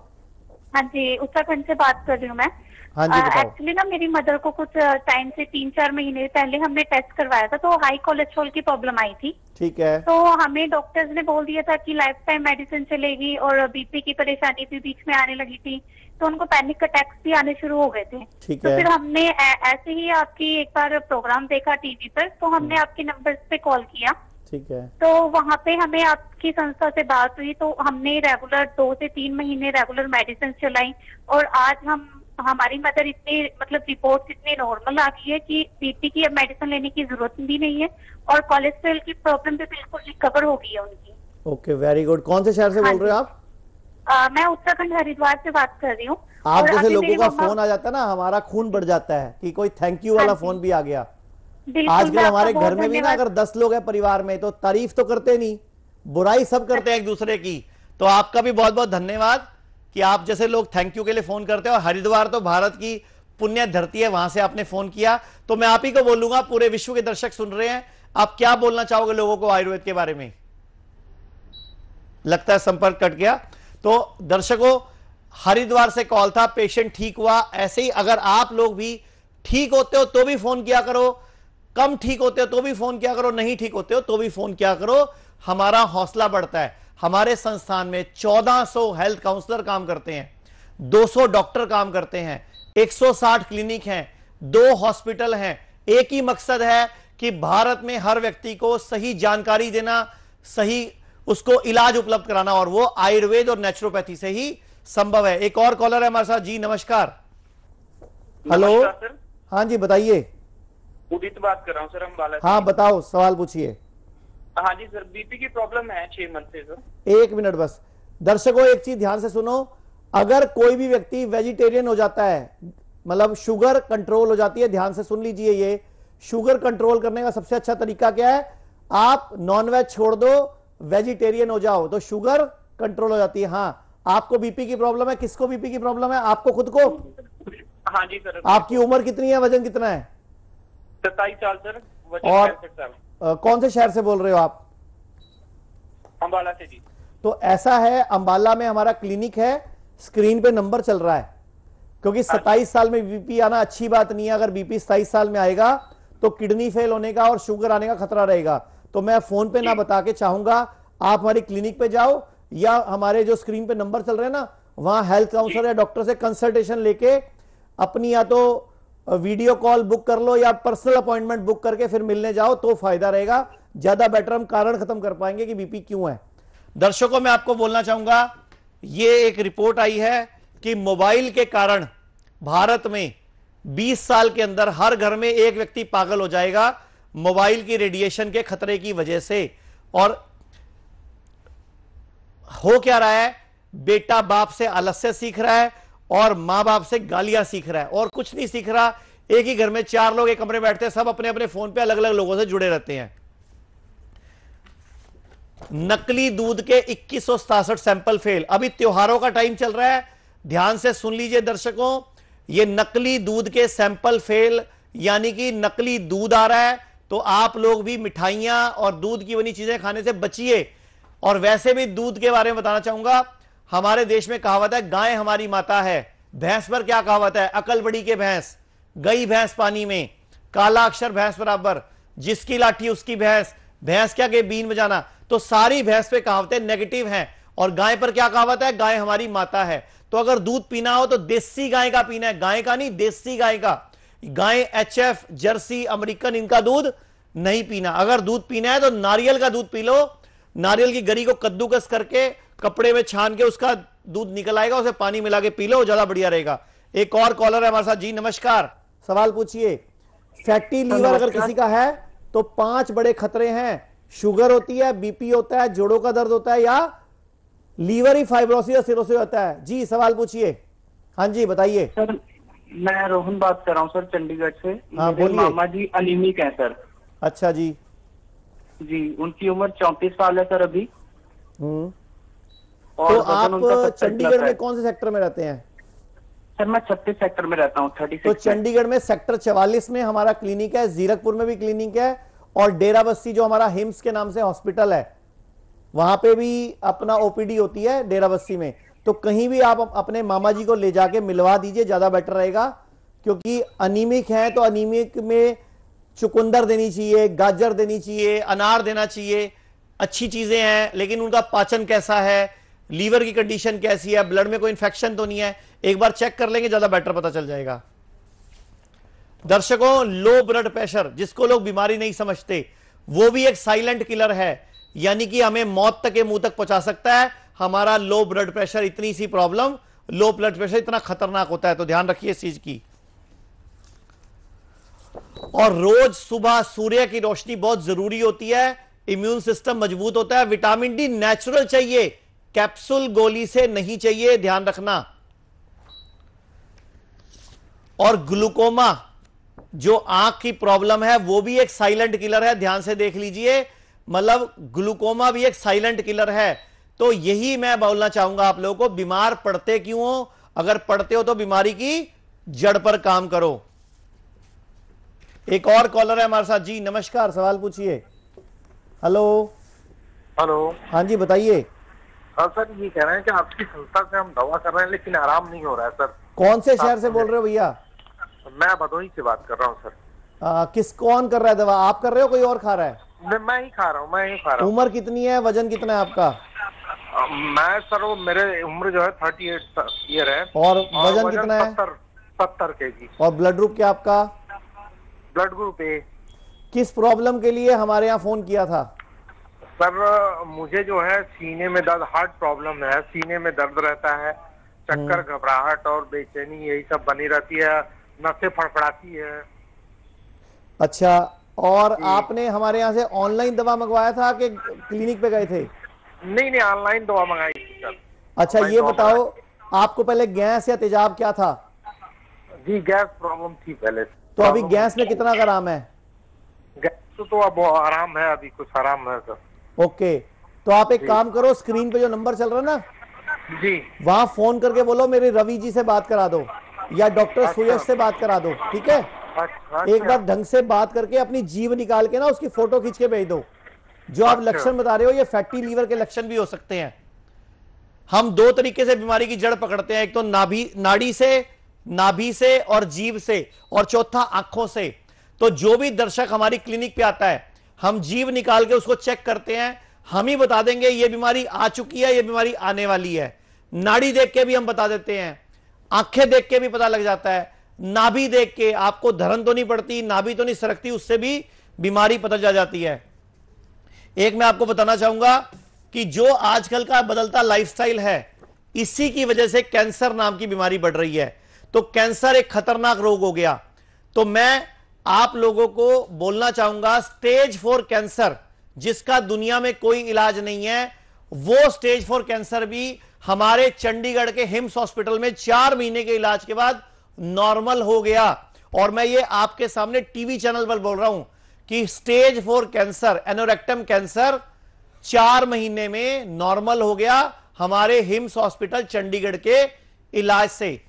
हाँ जी उत्तराखंड से बात कर रही हूँ मैं एक्चुअली हाँ uh, ना मेरी मदर को कुछ टाइम uh, से तीन चार महीने पहले हमने टेस्ट करवाया था तो हाई कोलेस्ट्रॉल की प्रॉब्लम आई थी ठीक है तो हमें डॉक्टर्स ने बोल दिया था कि लाइफ टाइम मेडिसिन चलेगी और बीपी की परेशानी भी बीच में आने लगी थी तो उनको पैनिक अटैक्स भी आने शुरू हो गए थे ठीक तो है। फिर हमने ऐसे ही आपकी एक बार प्रोग्राम देखा टीवी पर तो हमने हम्म। आपके नंबर पे कॉल किया ठीक है तो वहाँ पे हमें आपकी संस्था से बात हुई तो हमने रेगुलर दो से तीन महीने रेगुलर मेडिसिन चलाई और आज हम तो हमारी मदर इतनी मतलब रिपोर्ट इतनी नॉर्मल आ गई है कि बीपी की अब मेडिसिन लेने की जरूरत भी नहीं है और कोलेस्ट्रॉल की प्रॉब्लम भी बिल्कुल रिकवर हो गई है उनकी ओके वेरी गुड कौन से शहर से बोल हाँ रहे हो आप आ, मैं उत्तराखंड हरिद्वार से बात कर रही हूँ आप जैसे लोगों का फोन आ जाता है ना हमारा खून बढ़ जाता है की कोई थैंक यू वाला फोन हाँ भी आ गया आजकल हमारे घर में भी ना अगर दस लोग है परिवार में तो तारीफ तो करते नहीं बुराई सब करते हैं एक दूसरे की तो आपका भी बहुत बहुत धन्यवाद कि आप जैसे लोग थैंक यू के लिए फोन करते हो हरिद्वार तो भारत की पुण्य धरती है वहां से आपने फोन किया तो मैं आप ही को बोलूंगा पूरे विश्व के दर्शक सुन रहे हैं आप क्या बोलना चाहोगे लोगों को आयुर्वेद के बारे में लगता है संपर्क कट गया तो दर्शकों हरिद्वार से कॉल था पेशेंट ठीक हुआ ऐसे ही अगर आप लोग भी ठीक होते हो तो भी फोन किया करो कम ठीक होते हो तो भी फोन किया करो नहीं ठीक होते हो तो भी फोन किया करो हमारा हौसला बढ़ता है हमारे संस्थान में 1400 हेल्थ काउंसलर काम करते हैं 200 डॉक्टर काम करते हैं 160 क्लिनिक हैं दो हॉस्पिटल हैं एक ही मकसद है कि भारत में हर व्यक्ति को सही जानकारी देना सही उसको इलाज उपलब्ध कराना और वो आयुर्वेद और नेचुरोपैथी से ही संभव है एक और कॉलर है हमारे साथ जी नमस्कार हेलो हाँ जी बताइए उदित बात कर रहा हूँ सर हम हाँ बताओ सवाल पूछिए हाँ जी सर बीपी की प्रॉब्लम है छह मंथ से सर एक मिनट बस दर्शकों एक चीज ध्यान से सुनो अगर कोई भी व्यक्ति वेजिटेरियन हो जाता है मतलब शुगर कंट्रोल हो जाती है ध्यान से सुन लीजिए ये शुगर कंट्रोल करने का सबसे अच्छा तरीका क्या है आप नॉनवेज छोड़ दो वेजिटेरियन हो जाओ तो शुगर कंट्रोल हो जाती है हाँ आपको बीपी की प्रॉब्लम है किसको बीपी की प्रॉब्लम है आपको खुद को हाँ जी सर आपकी उम्र कितनी है वजन कितना है सत्ताईस साल सर और कौन से शहर से बोल रहे हो आप अंबाला से जी तो ऐसा है अंबाला में हमारा क्लिनिक है स्क्रीन पे नंबर चल रहा है क्योंकि हाँ सताइस साल में बीपी आना अच्छी बात नहीं है अगर बीपी सताइस साल में आएगा तो किडनी फेल होने का और शुगर आने का खतरा रहेगा तो मैं फोन पे ना बता के चाहूंगा आप हमारी क्लिनिक पे जाओ या हमारे जो स्क्रीन पे नंबर चल रहे हैं ना वहां हेल्थ काउंसलर या डॉक्टर से कंसल्टेशन लेके अपनी या तो वीडियो कॉल बुक कर लो या पर्सनल अपॉइंटमेंट बुक करके फिर मिलने जाओ तो फायदा रहेगा ज्यादा बेटर हम कारण खत्म कर पाएंगे कि बीपी क्यों है दर्शकों में आपको बोलना चाहूंगा ये एक रिपोर्ट आई है कि मोबाइल के कारण भारत में 20 साल के अंदर हर घर में एक व्यक्ति पागल हो जाएगा मोबाइल की रेडिएशन के खतरे की वजह से और हो क्या रहा है बेटा बाप से आलस्य सीख रहा है और माँ बाप से गालियां सीख रहा है और कुछ नहीं सीख रहा एक ही घर में चार लोग एक कमरे में बैठते हैं सब अपने अपने फोन पे अलग अलग लोगों से जुड़े रहते हैं नकली दूध के इक्कीस सैंपल फेल अभी त्योहारों का टाइम चल रहा है ध्यान से सुन लीजिए दर्शकों ये नकली दूध के सैंपल फेल यानी कि नकली दूध आ रहा है तो आप लोग भी मिठाइयां और दूध की बनी चीजें खाने से बचिए और वैसे भी दूध के बारे में बताना चाहूंगा हमारे देश में कहावत है गाय हमारी माता है भैंस पर क्या कहावत है अकल बड़ी के भैंस गई भैंस पानी में काला अक्षर भैंस बराबर जिसकी लाठी उसकी भैंस भैंस क्या के बीन बजाना तो सारी भैंस पे कहावतें नेगेटिव हैं और गाय पर क्या कहावत है गाय हमारी माता है तो अगर दूध पीना हो तो देसी गाय का पीना है गाय का नहीं देसी गाय का गाय एच एफ जर्सी अमेरिकन इनका दूध नहीं पीना अगर दूध पीना है तो नारियल का दूध पी लो नारियल की गरी को कद्दूकस करके कपड़े में छान के उसका दूध निकल आएगा उसे पानी मिला के पी लो ज्यादा बढ़िया रहेगा एक और कॉलर है हमारे साथ जी नमस्कार सवाल पूछिए फैटी लीवर अगर किसी का है तो पांच बड़े खतरे हैं शुगर होती है बीपी होता है जोड़ों का दर्द होता है या लीवर ही फाइब्रोसिस और सिरोसिस होता है जी सवाल पूछिए हाँ जी बताइए सर मैं रोहन बात कर रहा हूँ सर चंडीगढ़ से हाँ बोलिए मामा जी अनिमिक है सर अच्छा जी जी उनकी उम्र चौंतीस साल है सर अभी हम्म। और तो आप चंडीगढ़ में कौन से सेक्टर में रहते हैं सर मैं छत्तीस सेक्टर में रहता हूँ थर्टी तो चंडीगढ़ में सेक्टर चवालीस में हमारा क्लिनिक है जीरकपुर में भी क्लिनिक है और डेरा बस्ती जो हमारा हिम्स के नाम से हॉस्पिटल है वहां पे भी अपना ओपीडी होती है डेरा बस्ती में तो कहीं भी आप अपने मामा जी को ले जाके मिलवा दीजिए ज्यादा बेटर रहेगा क्योंकि अनिमिक है तो अनिमिक में चुकंदर देनी चाहिए गाजर देनी चाहिए अनार देना चाहिए अच्छी चीजें हैं लेकिन उनका पाचन कैसा है लीवर की कंडीशन कैसी है ब्लड में कोई इंफेक्शन तो नहीं है एक बार चेक कर लेंगे ज्यादा बेटर पता चल जाएगा दर्शकों लो ब्लड प्रेशर जिसको लोग बीमारी नहीं समझते वो भी एक साइलेंट किलर है यानी कि हमें मौत तक के मुंह तक पहुंचा सकता है हमारा लो ब्लड प्रेशर इतनी सी प्रॉब्लम लो ब्लड प्रेशर इतना खतरनाक होता है तो ध्यान रखिए इस चीज की और रोज सुबह सूर्य की रोशनी बहुत जरूरी होती है इम्यून सिस्टम मजबूत होता है विटामिन डी नेचुरल चाहिए कैप्सूल गोली से नहीं चाहिए ध्यान रखना और ग्लूकोमा जो आंख की प्रॉब्लम है वो भी एक साइलेंट किलर है ध्यान से देख लीजिए मतलब ग्लूकोमा भी एक साइलेंट किलर है तो यही मैं बोलना चाहूंगा आप लोगों को बीमार पड़ते क्यों हो अगर पड़ते हो तो बीमारी की जड़ पर काम करो एक और कॉलर है हमारे साथ जी नमस्कार सवाल पूछिए हेलो हेलो हाँ जी बताइए हाँ सर ये कह रहे हैं कि आपकी संस्था से हम दवा कर रहे हैं लेकिन आराम नहीं हो रहा है सर कौन से शहर से बोल रहे हो भैया मैं भदोही से बात कर रहा हूँ सर आ, किस कौन कर रहा है दवा आप कर रहे हो कोई और खा रहा है मैं मैं ही खा रहा हूँ मैं ही खा रहा हूँ उम्र कितनी है वजन कितना है आपका आ, मैं सर वो मेरे उम्र जो है थर्टी एट ईयर है और वजन कितना है सत्तर के जी और ब्लड ग्रुप क्या आपका ब्लड ग्रुप ए किस प्रॉब्लम के लिए हमारे यहाँ फोन किया था सर मुझे जो है सीने में दर्द हार्ट प्रॉब्लम है सीने में दर्द रहता है चक्कर हम्म। घबराहट और बेचैनी यही सब बनी रहती है नसें फड़फड़ाती है अच्छा और आपने हमारे यहाँ से ऑनलाइन दवा मंगवाया था कि क्लिनिक पे गए थे नहीं नहीं ऑनलाइन दवा मंगाई थी सर अच्छा ये बताओ आपको पहले गैस या तेजाब क्या था जी गैस प्रॉब्लम थी पहले तो अभी गैस में कितना आराम है गैस तो अब आराम है अभी कुछ आराम है सर ओके तो आप एक काम करो स्क्रीन पे जो नंबर चल रहा है ना जी वहां फोन करके बोलो मेरे रवि जी से बात करा दो या डॉक्टर अच्छा। सुयश से बात करा दो ठीक है अच्छा। एक अच्छा। बार ढंग से बात करके अपनी जीव निकाल के ना उसकी फोटो खींच के भेज दो जो आप अच्छा। लक्षण बता रहे हो ये फैटी लीवर के लक्षण भी हो सकते हैं हम दो तरीके से बीमारी की जड़ पकड़ते हैं एक तो नाभी नाड़ी से नाभि से और जीव से और चौथा आंखों से तो जो भी दर्शक हमारी क्लिनिक पे आता है हम जीव निकाल के उसको चेक करते हैं हम ही बता देंगे ये बीमारी आ चुकी है ये बीमारी आने वाली है नाड़ी देख के भी हम बता देते हैं आंखें देख के भी पता लग जाता है नाभि देख के आपको धरन तो नहीं पड़ती नाभि तो नहीं सरकती उससे भी बीमारी पता जा जाती है एक मैं आपको बताना चाहूंगा कि जो आजकल का बदलता लाइफस्टाइल है इसी की वजह से कैंसर नाम की बीमारी बढ़ रही है तो कैंसर एक खतरनाक रोग हो गया तो मैं आप लोगों को बोलना चाहूंगा स्टेज फोर कैंसर जिसका दुनिया में कोई इलाज नहीं है वो स्टेज फोर कैंसर भी हमारे चंडीगढ़ के हिम्स हॉस्पिटल में चार महीने के इलाज के बाद नॉर्मल हो गया और मैं ये आपके सामने टीवी चैनल पर बोल रहा हूं कि stage four cancer anorectum cancer चार महीने में नॉर्मल हो गया हमारे हिम्स हॉस्पिटल चंडीगढ़ के इलाज से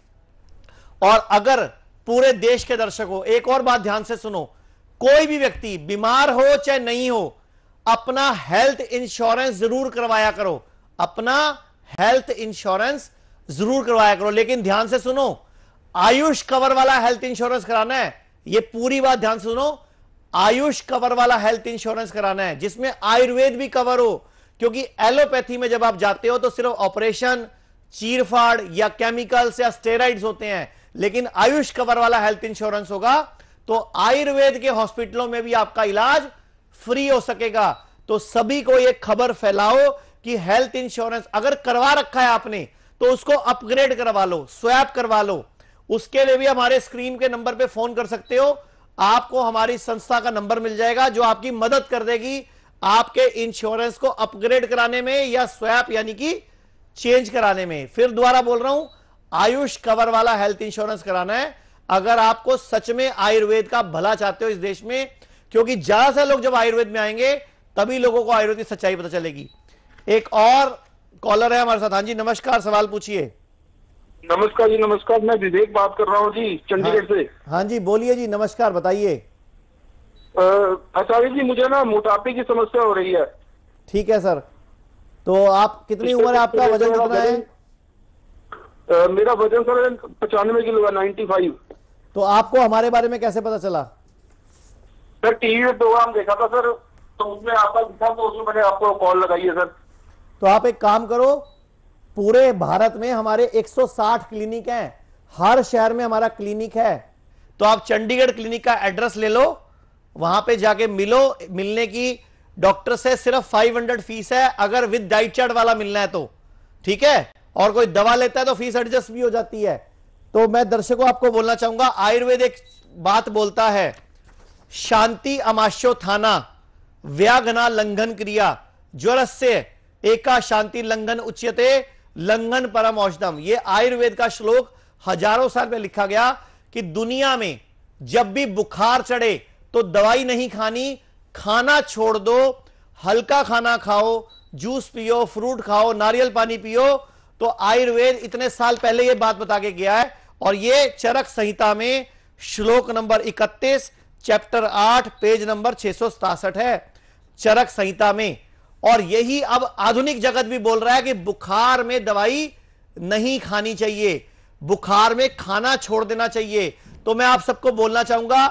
और अगर पूरे देश के दर्शकों एक और बात ध्यान से सुनो कोई भी व्यक्ति बीमार हो चाहे नहीं हो अपना हेल्थ इंश्योरेंस जरूर करवाया करो अपना हेल्थ इंश्योरेंस जरूर करवाया करो लेकिन ध्यान से सुनो आयुष कवर वाला हेल्थ इंश्योरेंस कराना है यह पूरी बात ध्यान से सुनो आयुष कवर वाला हेल्थ इंश्योरेंस कराना है जिसमें आयुर्वेद भी कवर हो क्योंकि एलोपैथी में जब आप जाते हो तो सिर्फ ऑपरेशन चीरफाड़ या केमिकल्स या स्टेराइड्स होते हैं लेकिन आयुष कवर वाला हेल्थ इंश्योरेंस होगा तो आयुर्वेद के हॉस्पिटलों में भी आपका इलाज फ्री हो सकेगा तो सभी को यह खबर फैलाओ कि हेल्थ इंश्योरेंस अगर करवा रखा है आपने तो उसको अपग्रेड करवा लो स्वैप करवा लो उसके लिए भी हमारे स्क्रीन के नंबर पे फोन कर सकते हो आपको हमारी संस्था का नंबर मिल जाएगा जो आपकी मदद कर देगी आपके इंश्योरेंस को अपग्रेड कराने में या स्वैप यानी कि चेंज कराने में फिर दोबारा बोल रहा हूं आयुष कवर वाला हेल्थ इंश्योरेंस कराना है अगर आपको सच में आयुर्वेद का भला चाहते हो इस देश में क्योंकि ज्यादा से लोग जब आयुर्वेद में आएंगे तभी लोगों को आयुर्वेद की सच्चाई पता चलेगी एक और कॉलर है हमारे साथ हाँ जी नमस्कार सवाल पूछिए नमस्कार जी नमस्कार मैं विवेक बात कर रहा हूँ जी चंडीगढ़ हाँ। से हाँ जी बोलिए जी नमस्कार बताइए आचार्य जी मुझे ना मोटापे की समस्या हो रही है ठीक है सर तो आप कितनी उम्र है आपका तो वजन कितना है मेरा वजन सर पचानवे किलो है नाइन्टी फाइव तो आपको हमारे बारे में कैसे पता चला सर टीवी में प्रोग्राम देखा था सर तो उसमें आपका दिखा तो उसमें मैंने आपको कॉल लगाई है सर तो आप एक काम करो पूरे भारत में हमारे 160 क्लिनिक हैं हर शहर में हमारा क्लिनिक है तो आप चंडीगढ़ क्लिनिक का एड्रेस ले लो वहां पे जाके मिलो मिलने की डॉक्टर से सिर्फ 500 फीस है अगर विद डाइट चार्ट वाला मिलना है तो ठीक है और कोई दवा लेता है तो फीस एडजस्ट भी हो जाती है तो मैं दर्शकों आपको बोलना चाहूंगा आयुर्वेद एक बात बोलता है शांति अमाशो थाना व्याघना लंघन क्रिया ज्वर से एका शांति लंघन उच्यते लंघन परम औषधम यह आयुर्वेद का श्लोक हजारों साल में लिखा गया कि दुनिया में जब भी बुखार चढ़े तो दवाई नहीं खानी खाना छोड़ दो हल्का खाना खाओ जूस पियो फ्रूट खाओ नारियल पानी पियो तो आयुर्वेद इतने साल पहले यह बात बता के गया है और यह चरक संहिता में श्लोक नंबर 31 चैप्टर 8 पेज नंबर छह है चरक संहिता में और यही अब आधुनिक जगत भी बोल रहा है कि बुखार में दवाई नहीं खानी चाहिए बुखार में खाना छोड़ देना चाहिए तो मैं आप सबको बोलना चाहूंगा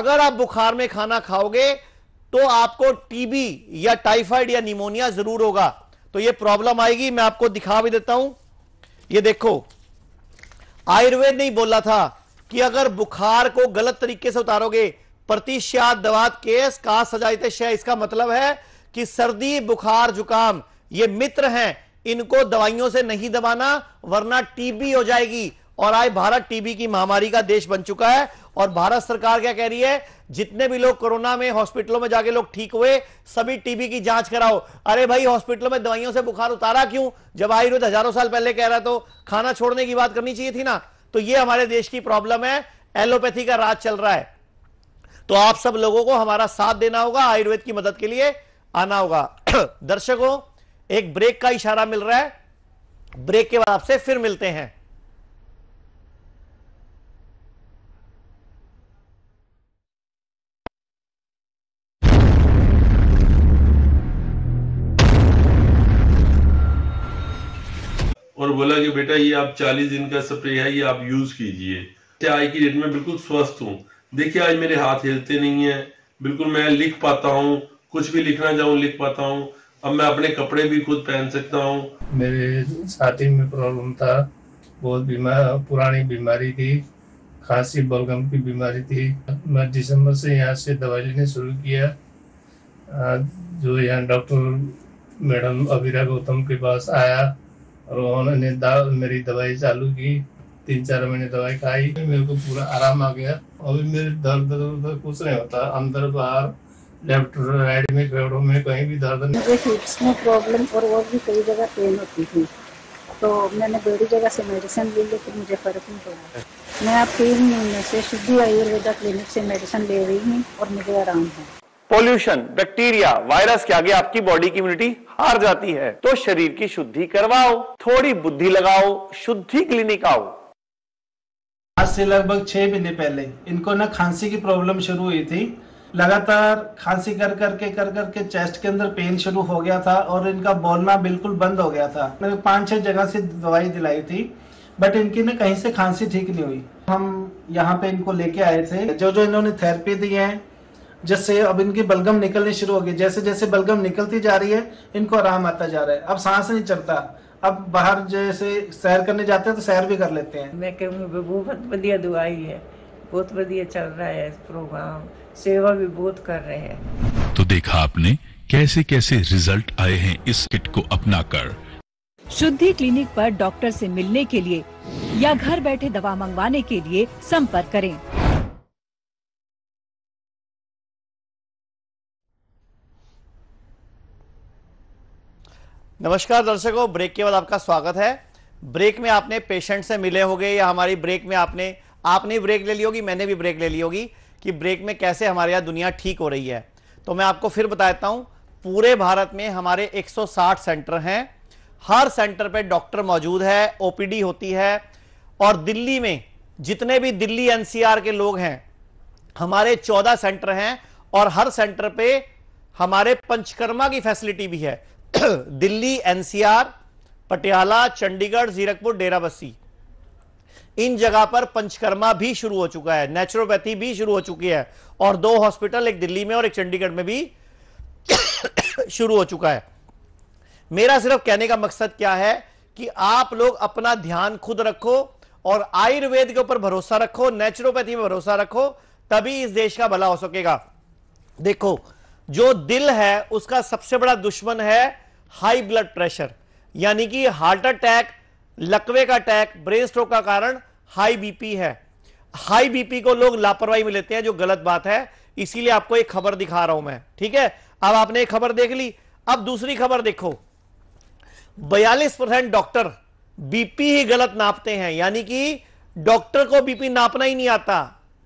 अगर आप बुखार में खाना खाओगे तो आपको टीबी या टाइफाइड या निमोनिया जरूर होगा तो ये प्रॉब्लम आएगी मैं आपको दिखा भी देता हूं ये देखो आयुर्वेद ने बोला था कि अगर बुखार को गलत तरीके से उतारोगे प्रतिशत दवात केस का सजाइत शय इसका मतलब है कि सर्दी बुखार जुकाम ये मित्र हैं इनको दवाइयों से नहीं दबाना वरना टीबी हो जाएगी और आज भारत टीबी की महामारी का देश बन चुका है और भारत सरकार क्या कह रही है जितने भी लोग कोरोना में हॉस्पिटलों में जाके लोग ठीक हुए सभी टीबी की जांच कराओ अरे भाई हॉस्पिटलों में दवाइयों से बुखार उतारा क्यों जब आयुर्वेद हजारों साल पहले कह रहा तो खाना छोड़ने की बात करनी चाहिए थी ना तो ये हमारे देश की प्रॉब्लम है एलोपैथी का राज चल रहा है तो आप सब लोगों को हमारा साथ देना होगा आयुर्वेद की मदद के लिए आना होगा [CLEARS THROAT] दर्शकों एक ब्रेक का इशारा मिल रहा है ब्रेक के बाद आपसे फिर मिलते हैं और बोला कि बेटा ये आप चालीस दिन का स्प्रे है ये आप यूज कीजिए आज की डेट में बिल्कुल स्वस्थ हूँ देखिए आज मेरे हाथ हिलते नहीं है बिल्कुल मैं लिख पाता हूँ कुछ भी लिखना चाहूँ लिख पाता हूँ अब मैं अपने कपड़े भी खुद पहन सकता हूँ मेरे साथी में प्रॉब्लम था बहुत बीमार पुरानी बीमारी थी खांसी बलगम की बीमारी थी मैं दिसंबर से यहाँ से दवाई लेने शुरू किया जो यहाँ डॉक्टर मैडम अबीरा गौतम के पास आया और उन्होंने दाव मेरी दवाई चालू की तीन चार महीने दवाई खाई मेरे को पूरा आराम आ गया अभी मेरे दर्द तो, तो कुछ नहीं होता अंदर बाहर लेफ्ट राइट में पेड़ों में कहीं भी दर्द नहीं प्रॉब्लम और और भी कई जगह पेन होती थी तो मैंने बड़ी जगह से मेडिसिन ली लेकिन मुझे फर्क नहीं पड़ा मैं आप तीन महीने से शुद्धि आयुर्वेदा क्लिनिक से मेडिसिन ले रही हूँ और मुझे आराम है पोल्यूशन बैक्टीरिया वायरस के आगे आपकी बॉडी की इम्यूनिटी हार जाती है तो शरीर की शुद्धि करवाओ थोड़ी बुद्धि लगाओ शुद्धि क्लिनिक आओ आज से लगभग छह महीने पहले इनको ना खांसी की प्रॉब्लम शुरू हुई थी लगातार खांसी कर करके कर करके चेस्ट के अंदर पेन शुरू हो गया था और इनका बोलना बिल्कुल बंद हो गया था मैंने पांच छह जगह से दवाई दिलाई थी बट इनकी ना कहीं से खांसी ठीक नहीं हुई हम यहाँ पे इनको लेके आए थे जो जो इन्होंने थेरेपी दी है जैसे अब इनकी बलगम निकलनी शुरू हो गई जैसे जैसे बलगम निकलती जा रही है इनको आराम आता जा रहा है अब सांस नहीं चलता अब बाहर जैसे सैर करने जाते हैं तो सैर भी कर लेते हैं मैं कहूँगी बहुत बढ़िया दुआई है बहुत बढ़िया चल रहा है प्रोग्राम सेवा भी बहुत कर रहे हैं तो देखा आपने कैसे कैसे रिजल्ट आए हैं इस किट को अपना कर शुद्धि क्लिनिक पर डॉक्टर से मिलने के लिए या घर बैठे दवा मंगवाने के लिए संपर्क करें नमस्कार दर्शकों ब्रेक के बाद आपका स्वागत है ब्रेक में आपने पेशेंट से मिले होंगे या हमारी ब्रेक में आपने आपने ब्रेक ले ली होगी मैंने भी ब्रेक ले ली होगी कि ब्रेक में कैसे हमारे यहाँ दुनिया ठीक हो रही है तो मैं आपको फिर बता देता हूँ पूरे भारत में हमारे 160 सेंटर हैं हर सेंटर पे डॉक्टर मौजूद है ओपीडी होती है और दिल्ली में जितने भी दिल्ली एन के लोग हैं हमारे चौदह सेंटर हैं और हर सेंटर पे हमारे पंचकर्मा की फैसिलिटी भी है [COUGHS] दिल्ली एनसीआर पटियाला चंडीगढ़ जीरकपुर डेराबस्सी इन जगह पर पंचकर्मा भी शुरू हो चुका है नेचुरोपैथी भी शुरू हो चुकी है और दो हॉस्पिटल एक दिल्ली में और एक चंडीगढ़ में भी [COUGHS] शुरू हो चुका है मेरा सिर्फ कहने का मकसद क्या है कि आप लोग अपना ध्यान खुद रखो और आयुर्वेद के ऊपर भरोसा रखो नेचुरोपैथी में भरोसा रखो तभी इस देश का भला हो सकेगा देखो जो दिल है उसका सबसे बड़ा दुश्मन है हाई ब्लड प्रेशर यानी कि हार्ट अटैक लकवे का अटैक ब्रेन स्ट्रोक का कारण हाई बीपी है हाई बीपी को लोग लापरवाही में लेते हैं जो गलत बात है इसीलिए आपको एक खबर दिखा रहा हूं मैं ठीक है अब आपने एक खबर देख ली अब दूसरी खबर देखो बयालीस परसेंट डॉक्टर बीपी ही गलत नापते हैं यानी कि डॉक्टर को बीपी नापना ही नहीं आता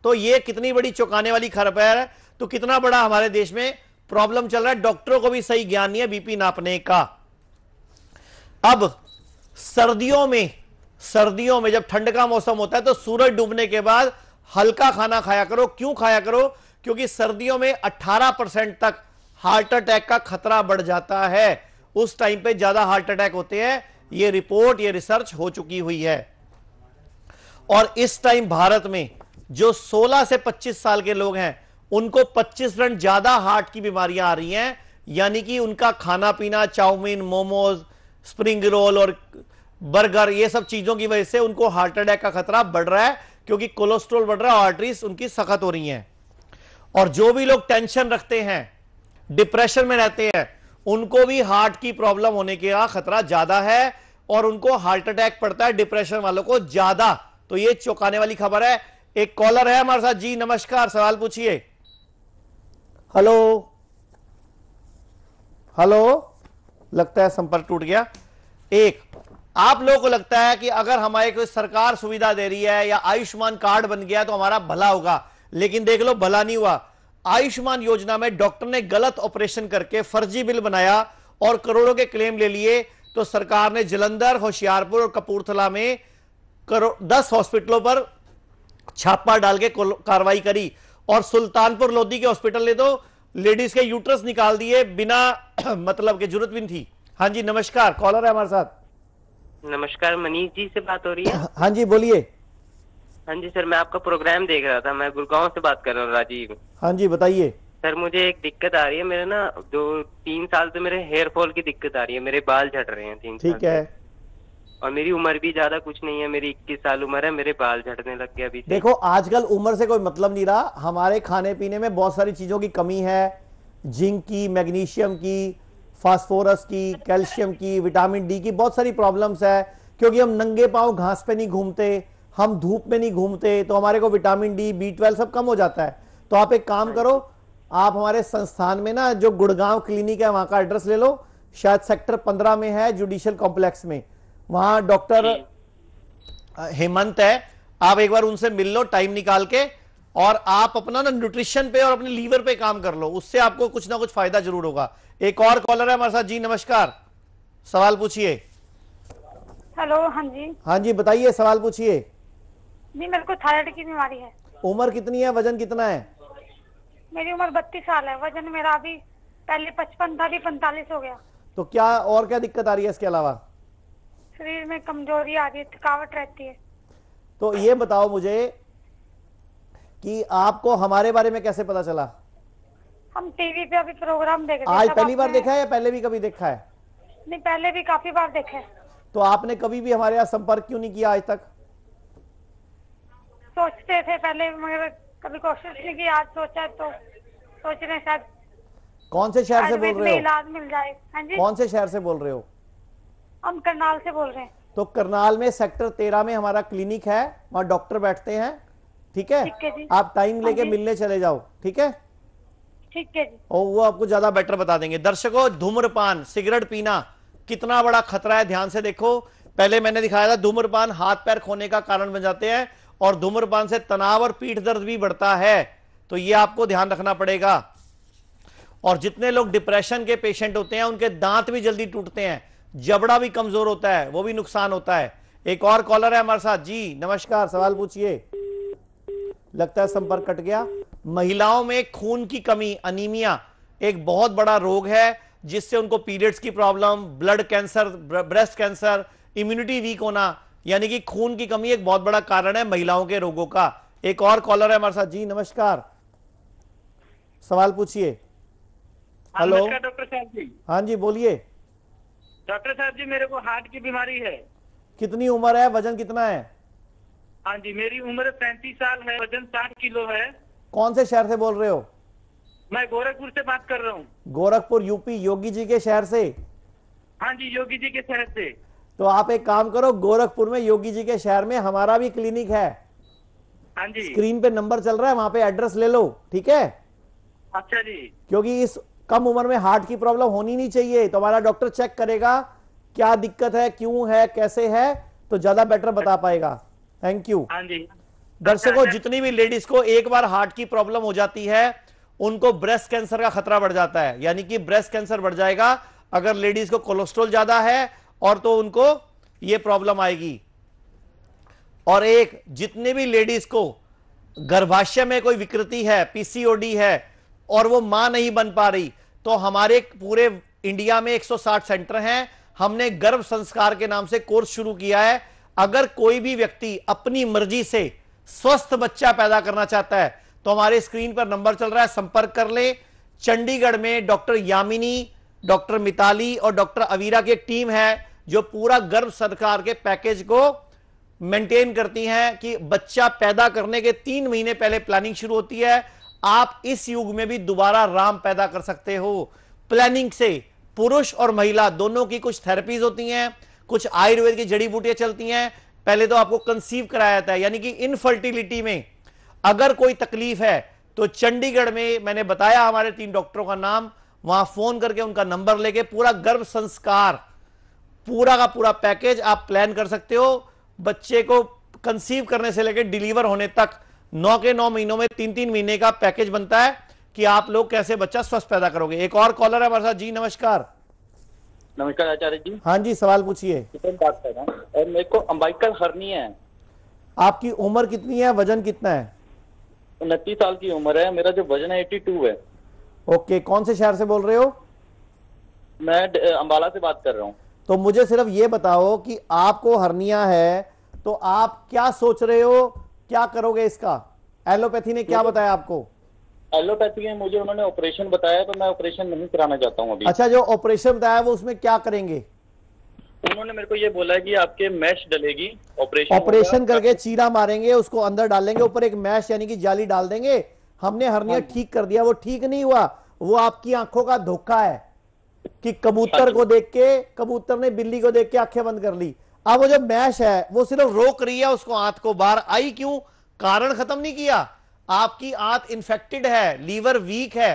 तो यह कितनी बड़ी चौंकाने वाली खबर है तो कितना बड़ा हमारे देश में प्रॉब्लम चल रहा है डॉक्टरों को भी सही ज्ञान नहीं है बीपी नापने का अब सर्दियों में सर्दियों में जब ठंड का मौसम होता है तो सूरज डूबने के बाद हल्का खाना खाया करो क्यों खाया करो क्योंकि सर्दियों में 18 परसेंट तक हार्ट अटैक का खतरा बढ़ जाता है उस टाइम पे ज्यादा हार्ट अटैक होते हैं ये रिपोर्ट ये रिसर्च हो चुकी हुई है और इस टाइम भारत में जो 16 से 25 साल के लोग हैं उनको 25 रन ज्यादा हार्ट की बीमारियां आ रही हैं यानी कि उनका खाना पीना चाउमीन मोमोज स्प्रिंग रोल और बर्गर ये सब चीजों की वजह से उनको हार्ट अटैक का खतरा बढ़ रहा है क्योंकि कोलेस्ट्रोल बढ़ रहा है आर्टरीज उनकी सख्त हो रही हैं और जो भी लोग टेंशन रखते हैं डिप्रेशन में रहते हैं उनको भी हार्ट की प्रॉब्लम होने का खतरा ज्यादा है और उनको हार्ट अटैक पड़ता है डिप्रेशन वालों को ज्यादा तो ये चौंकाने वाली खबर है एक कॉलर है हमारे साथ जी नमस्कार सवाल पूछिए हेलो हेलो लगता है संपर्क टूट गया एक आप लोगों को लगता है कि अगर हमारे कोई सरकार सुविधा दे रही है या आयुष्मान कार्ड बन गया तो हमारा भला होगा लेकिन देख लो भला नहीं हुआ आयुष्मान योजना में डॉक्टर ने गलत ऑपरेशन करके फर्जी बिल बनाया और करोड़ों के क्लेम ले लिए तो सरकार ने जलंधर होशियारपुर और कपूरथला में करो दस हॉस्पिटलों पर छापा डाल के कार्रवाई करी और सुल्तानपुर लोधी के हॉस्पिटल ले दो तो लेडीज के यूट्रस निकाल दिए बिना [CLEARS THROAT] मतलब के जरूरत भी थी हाँ जी नमस्कार कॉलर है हमारे साथ नमस्कार मनीष जी से बात हो रही है हाँ जी बोलिए हाँ जी सर मैं आपका प्रोग्राम देख रहा था मैं गुड़गांव से बात कर रहा हूँ राजीव हाँ जी बताइए सर मुझे एक दिक्कत आ रही है मेरे ना दो तीन साल से मेरे हेयर फॉल की दिक्कत आ रही है मेरे बाल झट रहे हैं तीन ठीक है और मेरी उम्र भी ज्यादा कुछ नहीं है मेरी इक्कीस साल उम्र है मेरे बाल झड़ने लग गए अभी देखो आजकल उम्र से कोई मतलब नहीं रहा हमारे खाने पीने में बहुत सारी चीजों की कमी है जिंक की मैग्नीशियम की फास्फोरस की कैल्शियम की विटामिन डी की बहुत सारी प्रॉब्लम्स है क्योंकि हम नंगे पाओ घास पे नहीं घूमते हम धूप में नहीं घूमते तो हमारे को विटामिन डी बी ट्वेल्व सब कम हो जाता है तो आप एक काम करो आप हमारे संस्थान में ना जो गुड़गांव क्लिनिक है वहां का एड्रेस ले लो शायद सेक्टर पंद्रह में है जुडिशियल कॉम्प्लेक्स में वहां डॉक्टर हेमंत है आप एक बार उनसे मिल लो टाइम निकाल के और आप अपना ना न्यूट्रिशन पे और अपने लीवर पे काम कर लो उससे आपको कुछ ना कुछ फायदा जरूर होगा एक और कॉलर है हमारे साथ जी नमस्कार सवाल पूछिए हेलो हाँ जी हाँ जी बताइए सवाल पूछिए जी मेरे को थायराइड की बीमारी है उम्र कितनी है वजन कितना है मेरी उम्र बत्तीस साल है वजन मेरा अभी पहले पचपन था अभी पैंतालीस हो गया तो क्या और क्या दिक्कत आ रही है इसके अलावा शरीर में कमजोरी आ रही है थकावट रहती है तो ये बताओ मुझे कि आपको हमारे बारे में कैसे पता चला हम टीवी पे अभी प्रोग्राम देख रहे आज पहली बार देखा है या पहले भी कभी देखा है नहीं पहले भी काफी बार देखा है तो आपने कभी भी हमारे यहाँ संपर्क क्यों नहीं किया आज तक सोचते थे पहले मगर कभी कोशिश नहीं की आज सोचा तो सोच रहे शायद हाँ कौन से शहर से बोल रहे हो इलाज मिल जाए कौन से शहर से बोल रहे हो हम करनाल से बोल रहे हैं तो करनाल में सेक्टर तेरह में हमारा क्लिनिक है वहाँ डॉक्टर बैठते हैं ठीक है जी। आप टाइम लेके हाँ मिलने चले जाओ ठीक है ठीक है जी। और वो आपको ज्यादा बेटर बता देंगे दर्शकों धूम्रपान सिगरेट पीना कितना बड़ा खतरा है ध्यान से देखो पहले मैंने दिखाया था धूम्रपान हाथ पैर खोने का कारण बन जाते हैं और धूम्रपान से तनाव और पीठ दर्द भी बढ़ता है तो ये आपको ध्यान रखना पड़ेगा और जितने लोग डिप्रेशन के पेशेंट होते हैं उनके दांत भी जल्दी टूटते हैं जबड़ा भी कमजोर होता है वो भी नुकसान होता है एक और कॉलर है हमारे साथ जी नमस्कार सवाल पूछिए लगता है संपर्क कट गया महिलाओं में खून की कमी अनिमिया एक बहुत बड़ा रोग है जिससे उनको पीरियड्स की problem blood cancer breast cancer immunity weak होना यानी कि खून की कमी एक बहुत बड़ा कारण है महिलाओं के रोगों का एक और कॉलर है हमारे साथ जी नमस्कार सवाल पूछिए हेलो हाँ, डॉक्टर साहब जी हाँ जी बोलिए डॉक्टर साहब जी मेरे को हार्ट की बीमारी है कितनी उम्र है वजन कितना है हाँ जी मेरी उम्र पैंतीस साल है वजन साठ किलो है कौन से शहर से बोल रहे हो मैं गोरखपुर से बात कर रहा हूँ गोरखपुर यूपी योगी जी के शहर से हाँ जी योगी जी के शहर से तो आप एक काम करो गोरखपुर में योगी जी के शहर में हमारा भी क्लिनिक है हाँ जी स्क्रीन पे नंबर चल रहा है वहाँ पे एड्रेस ले लो ठीक है अच्छा जी क्योंकि इस कम उम्र में हार्ट की प्रॉब्लम होनी नहीं चाहिए तो हमारा डॉक्टर चेक करेगा क्या दिक्कत है क्यों है कैसे है तो ज्यादा बेटर बता पाएगा थैंक यू हाँ दर्शकों अच्छा, अच्छा। जितनी भी लेडीज को एक बार हार्ट की प्रॉब्लम हो जाती है उनको ब्रेस्ट कैंसर का खतरा बढ़ जाता है यानी कि ब्रेस्ट कैंसर बढ़ जाएगा अगर लेडीज को कोलेस्ट्रोल ज्यादा है और तो उनको ये प्रॉब्लम आएगी और एक जितने भी लेडीज को गर्भाशय में कोई विकृति है पीसीओडी है और वो मां नहीं बन पा रही तो हमारे पूरे इंडिया में 160 सेंटर हैं हमने गर्भ संस्कार के नाम से कोर्स शुरू किया है अगर कोई भी व्यक्ति अपनी मर्जी से स्वस्थ बच्चा पैदा करना चाहता है तो हमारे स्क्रीन पर नंबर चल रहा है संपर्क कर ले चंडीगढ़ में डॉक्टर यामिनी डॉक्टर मिताली और डॉक्टर अवीरा की एक टीम है जो पूरा गर्भ सरकार के पैकेज को मेंटेन करती हैं कि बच्चा पैदा करने के तीन महीने पहले प्लानिंग शुरू होती है आप इस युग में भी दोबारा राम पैदा कर सकते हो प्लानिंग से पुरुष और महिला दोनों की कुछ थेरेपीज होती हैं कुछ आयुर्वेद की जड़ी बूटियां चलती हैं पहले तो आपको कंसीव कराया जाता है यानी कि इनफर्टिलिटी में अगर कोई तकलीफ है तो चंडीगढ़ में मैंने बताया हमारे तीन डॉक्टरों का नाम वहां फोन करके उनका नंबर लेके पूरा गर्भ संस्कार पूरा का पूरा पैकेज आप प्लान कर सकते हो बच्चे को कंसीव करने से लेकर डिलीवर होने तक नौ के नौ महीनों में तीन तीन महीने का पैकेज बनता है कि आप लोग कैसे बच्चा स्वस्थ पैदा करोगे एक और कॉलर है हमारे साथ जी नमस्कार नमस्कार आचार्य जी हाँ जी सवाल पूछिए अम्बाइकल हरनी है आपकी उम्र कितनी है वजन कितना है उनतीस साल की उम्र है मेरा जो वजन है एटी टू है ओके कौन से शहर से बोल रहे हो मैं अम्बाला से बात कर रहा हूँ तो मुझे सिर्फ ये बताओ कि आपको हरनिया है तो आप क्या सोच रहे हो क्या करोगे इसका एलोपैथी ने क्या बताया आपको एलोपैथी में मुझे उन्होंने ऑपरेशन बताया तो मैं ऑपरेशन नहीं कराना चाहता हूँ अभी अच्छा जो ऑपरेशन बताया वो उसमें क्या करेंगे उन्होंने मेरे को ये बोला कि आपके मैश डलेगी ऑपरेशन ऑपरेशन करके चीरा मारेंगे उसको अंदर डालेंगे ऊपर एक मैश यानी कि जाली डाल देंगे हमने हरनिया हाँ। ठीक कर दिया वो ठीक नहीं हुआ वो आपकी आंखों का धोखा है कि कबूतर हाँ, को तो- देख के कबूतर ने बिल्ली को देख के आंखें बंद कर ली अब वो जो मैश है वो सिर्फ रोक रही है उसको आंत को बाहर आई क्यों कारण खत्म नहीं किया आपकी आंत इन्फेक्टेड है लीवर वीक है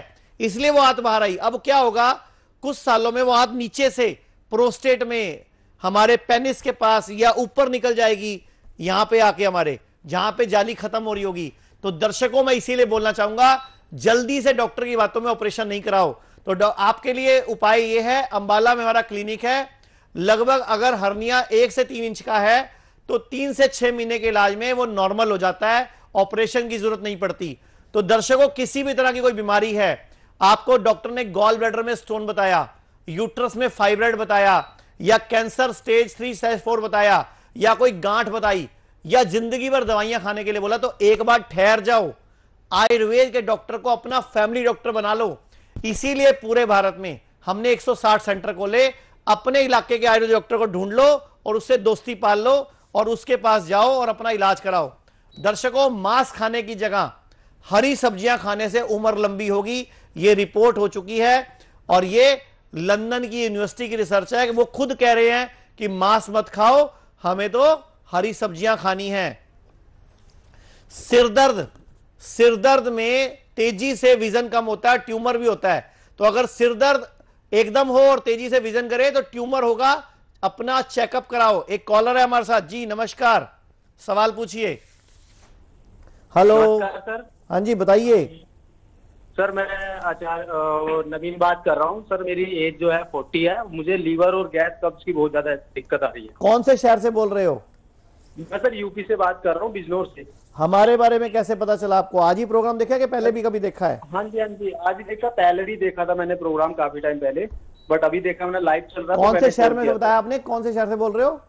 इसलिए वो आंत बाहर आई अब क्या होगा कुछ सालों में वो आंत नीचे से प्रोस्टेट में हमारे पेनिस के पास या ऊपर निकल जाएगी यहां पे आके हमारे जहां पे जाली खत्म हो रही होगी तो दर्शकों में इसीलिए बोलना चाहूंगा जल्दी से डॉक्टर की बातों में ऑपरेशन नहीं कराओ तो आपके लिए उपाय यह है अंबाला में हमारा क्लिनिक है लगभग अगर हर्निया एक से तीन इंच का है तो तीन से छह महीने के इलाज में वो नॉर्मल हो जाता है ऑपरेशन की जरूरत नहीं पड़ती तो दर्शकों किसी भी तरह की कोई बीमारी है आपको डॉक्टर ने गॉल ब्लैडर में स्टोन बताया यूट्रस में फाइब्राइड बताया या cancer stage three stage four बताया या कोई गांठ बताई या जिंदगी भर दवाइयां खाने के लिए बोला तो एक बार ठहर जाओ आयुर्वेद के डॉक्टर को अपना फैमिली डॉक्टर बना लो इसीलिए पूरे भारत में हमने 160 सेंटर खोले अपने इलाके के आयुर्वेद डॉक्टर को ढूंढ लो और उससे दोस्ती पाल लो और उसके पास जाओ और अपना इलाज कराओ दर्शकों मांस खाने की जगह हरी सब्जियां खाने से उम्र लंबी होगी ये रिपोर्ट हो चुकी है और ये लंदन की यूनिवर्सिटी की रिसर्च है कि वो खुद कह रहे हैं कि मांस मत खाओ हमें तो हरी सब्जियां खानी है सिरदर्द सिरदर्द में तेजी से विजन कम होता है ट्यूमर भी होता है तो अगर सिरदर्द एकदम हो और तेजी से विजन करे तो ट्यूमर होगा अपना चेकअप कराओ एक कॉलर है हमारे साथ जी नमस्कार सवाल पूछिए हेलो सर हाँ जी बताइए सर मैं आचार्य नवीन बात कर रहा हूँ सर मेरी एज जो है फोर्टी है मुझे लीवर और गैस कब्ज की बहुत ज्यादा दिक्कत आ रही है कौन से शहर से बोल रहे हो मैं सर यूपी से बात कर रहा हूँ बिजनौर से हमारे बारे में कैसे पता चला आपको आज ही प्रोग्राम देखा कि पहले भी कभी देखा है हाँ जी हाँ जी आज ही देखा पहले भी देखा था मैंने प्रोग्राम काफी टाइम पहले बट अभी देखा मैंने लाइव चल रहा कौन से शहर में बताया आपने कौन से शहर से बोल रहे हो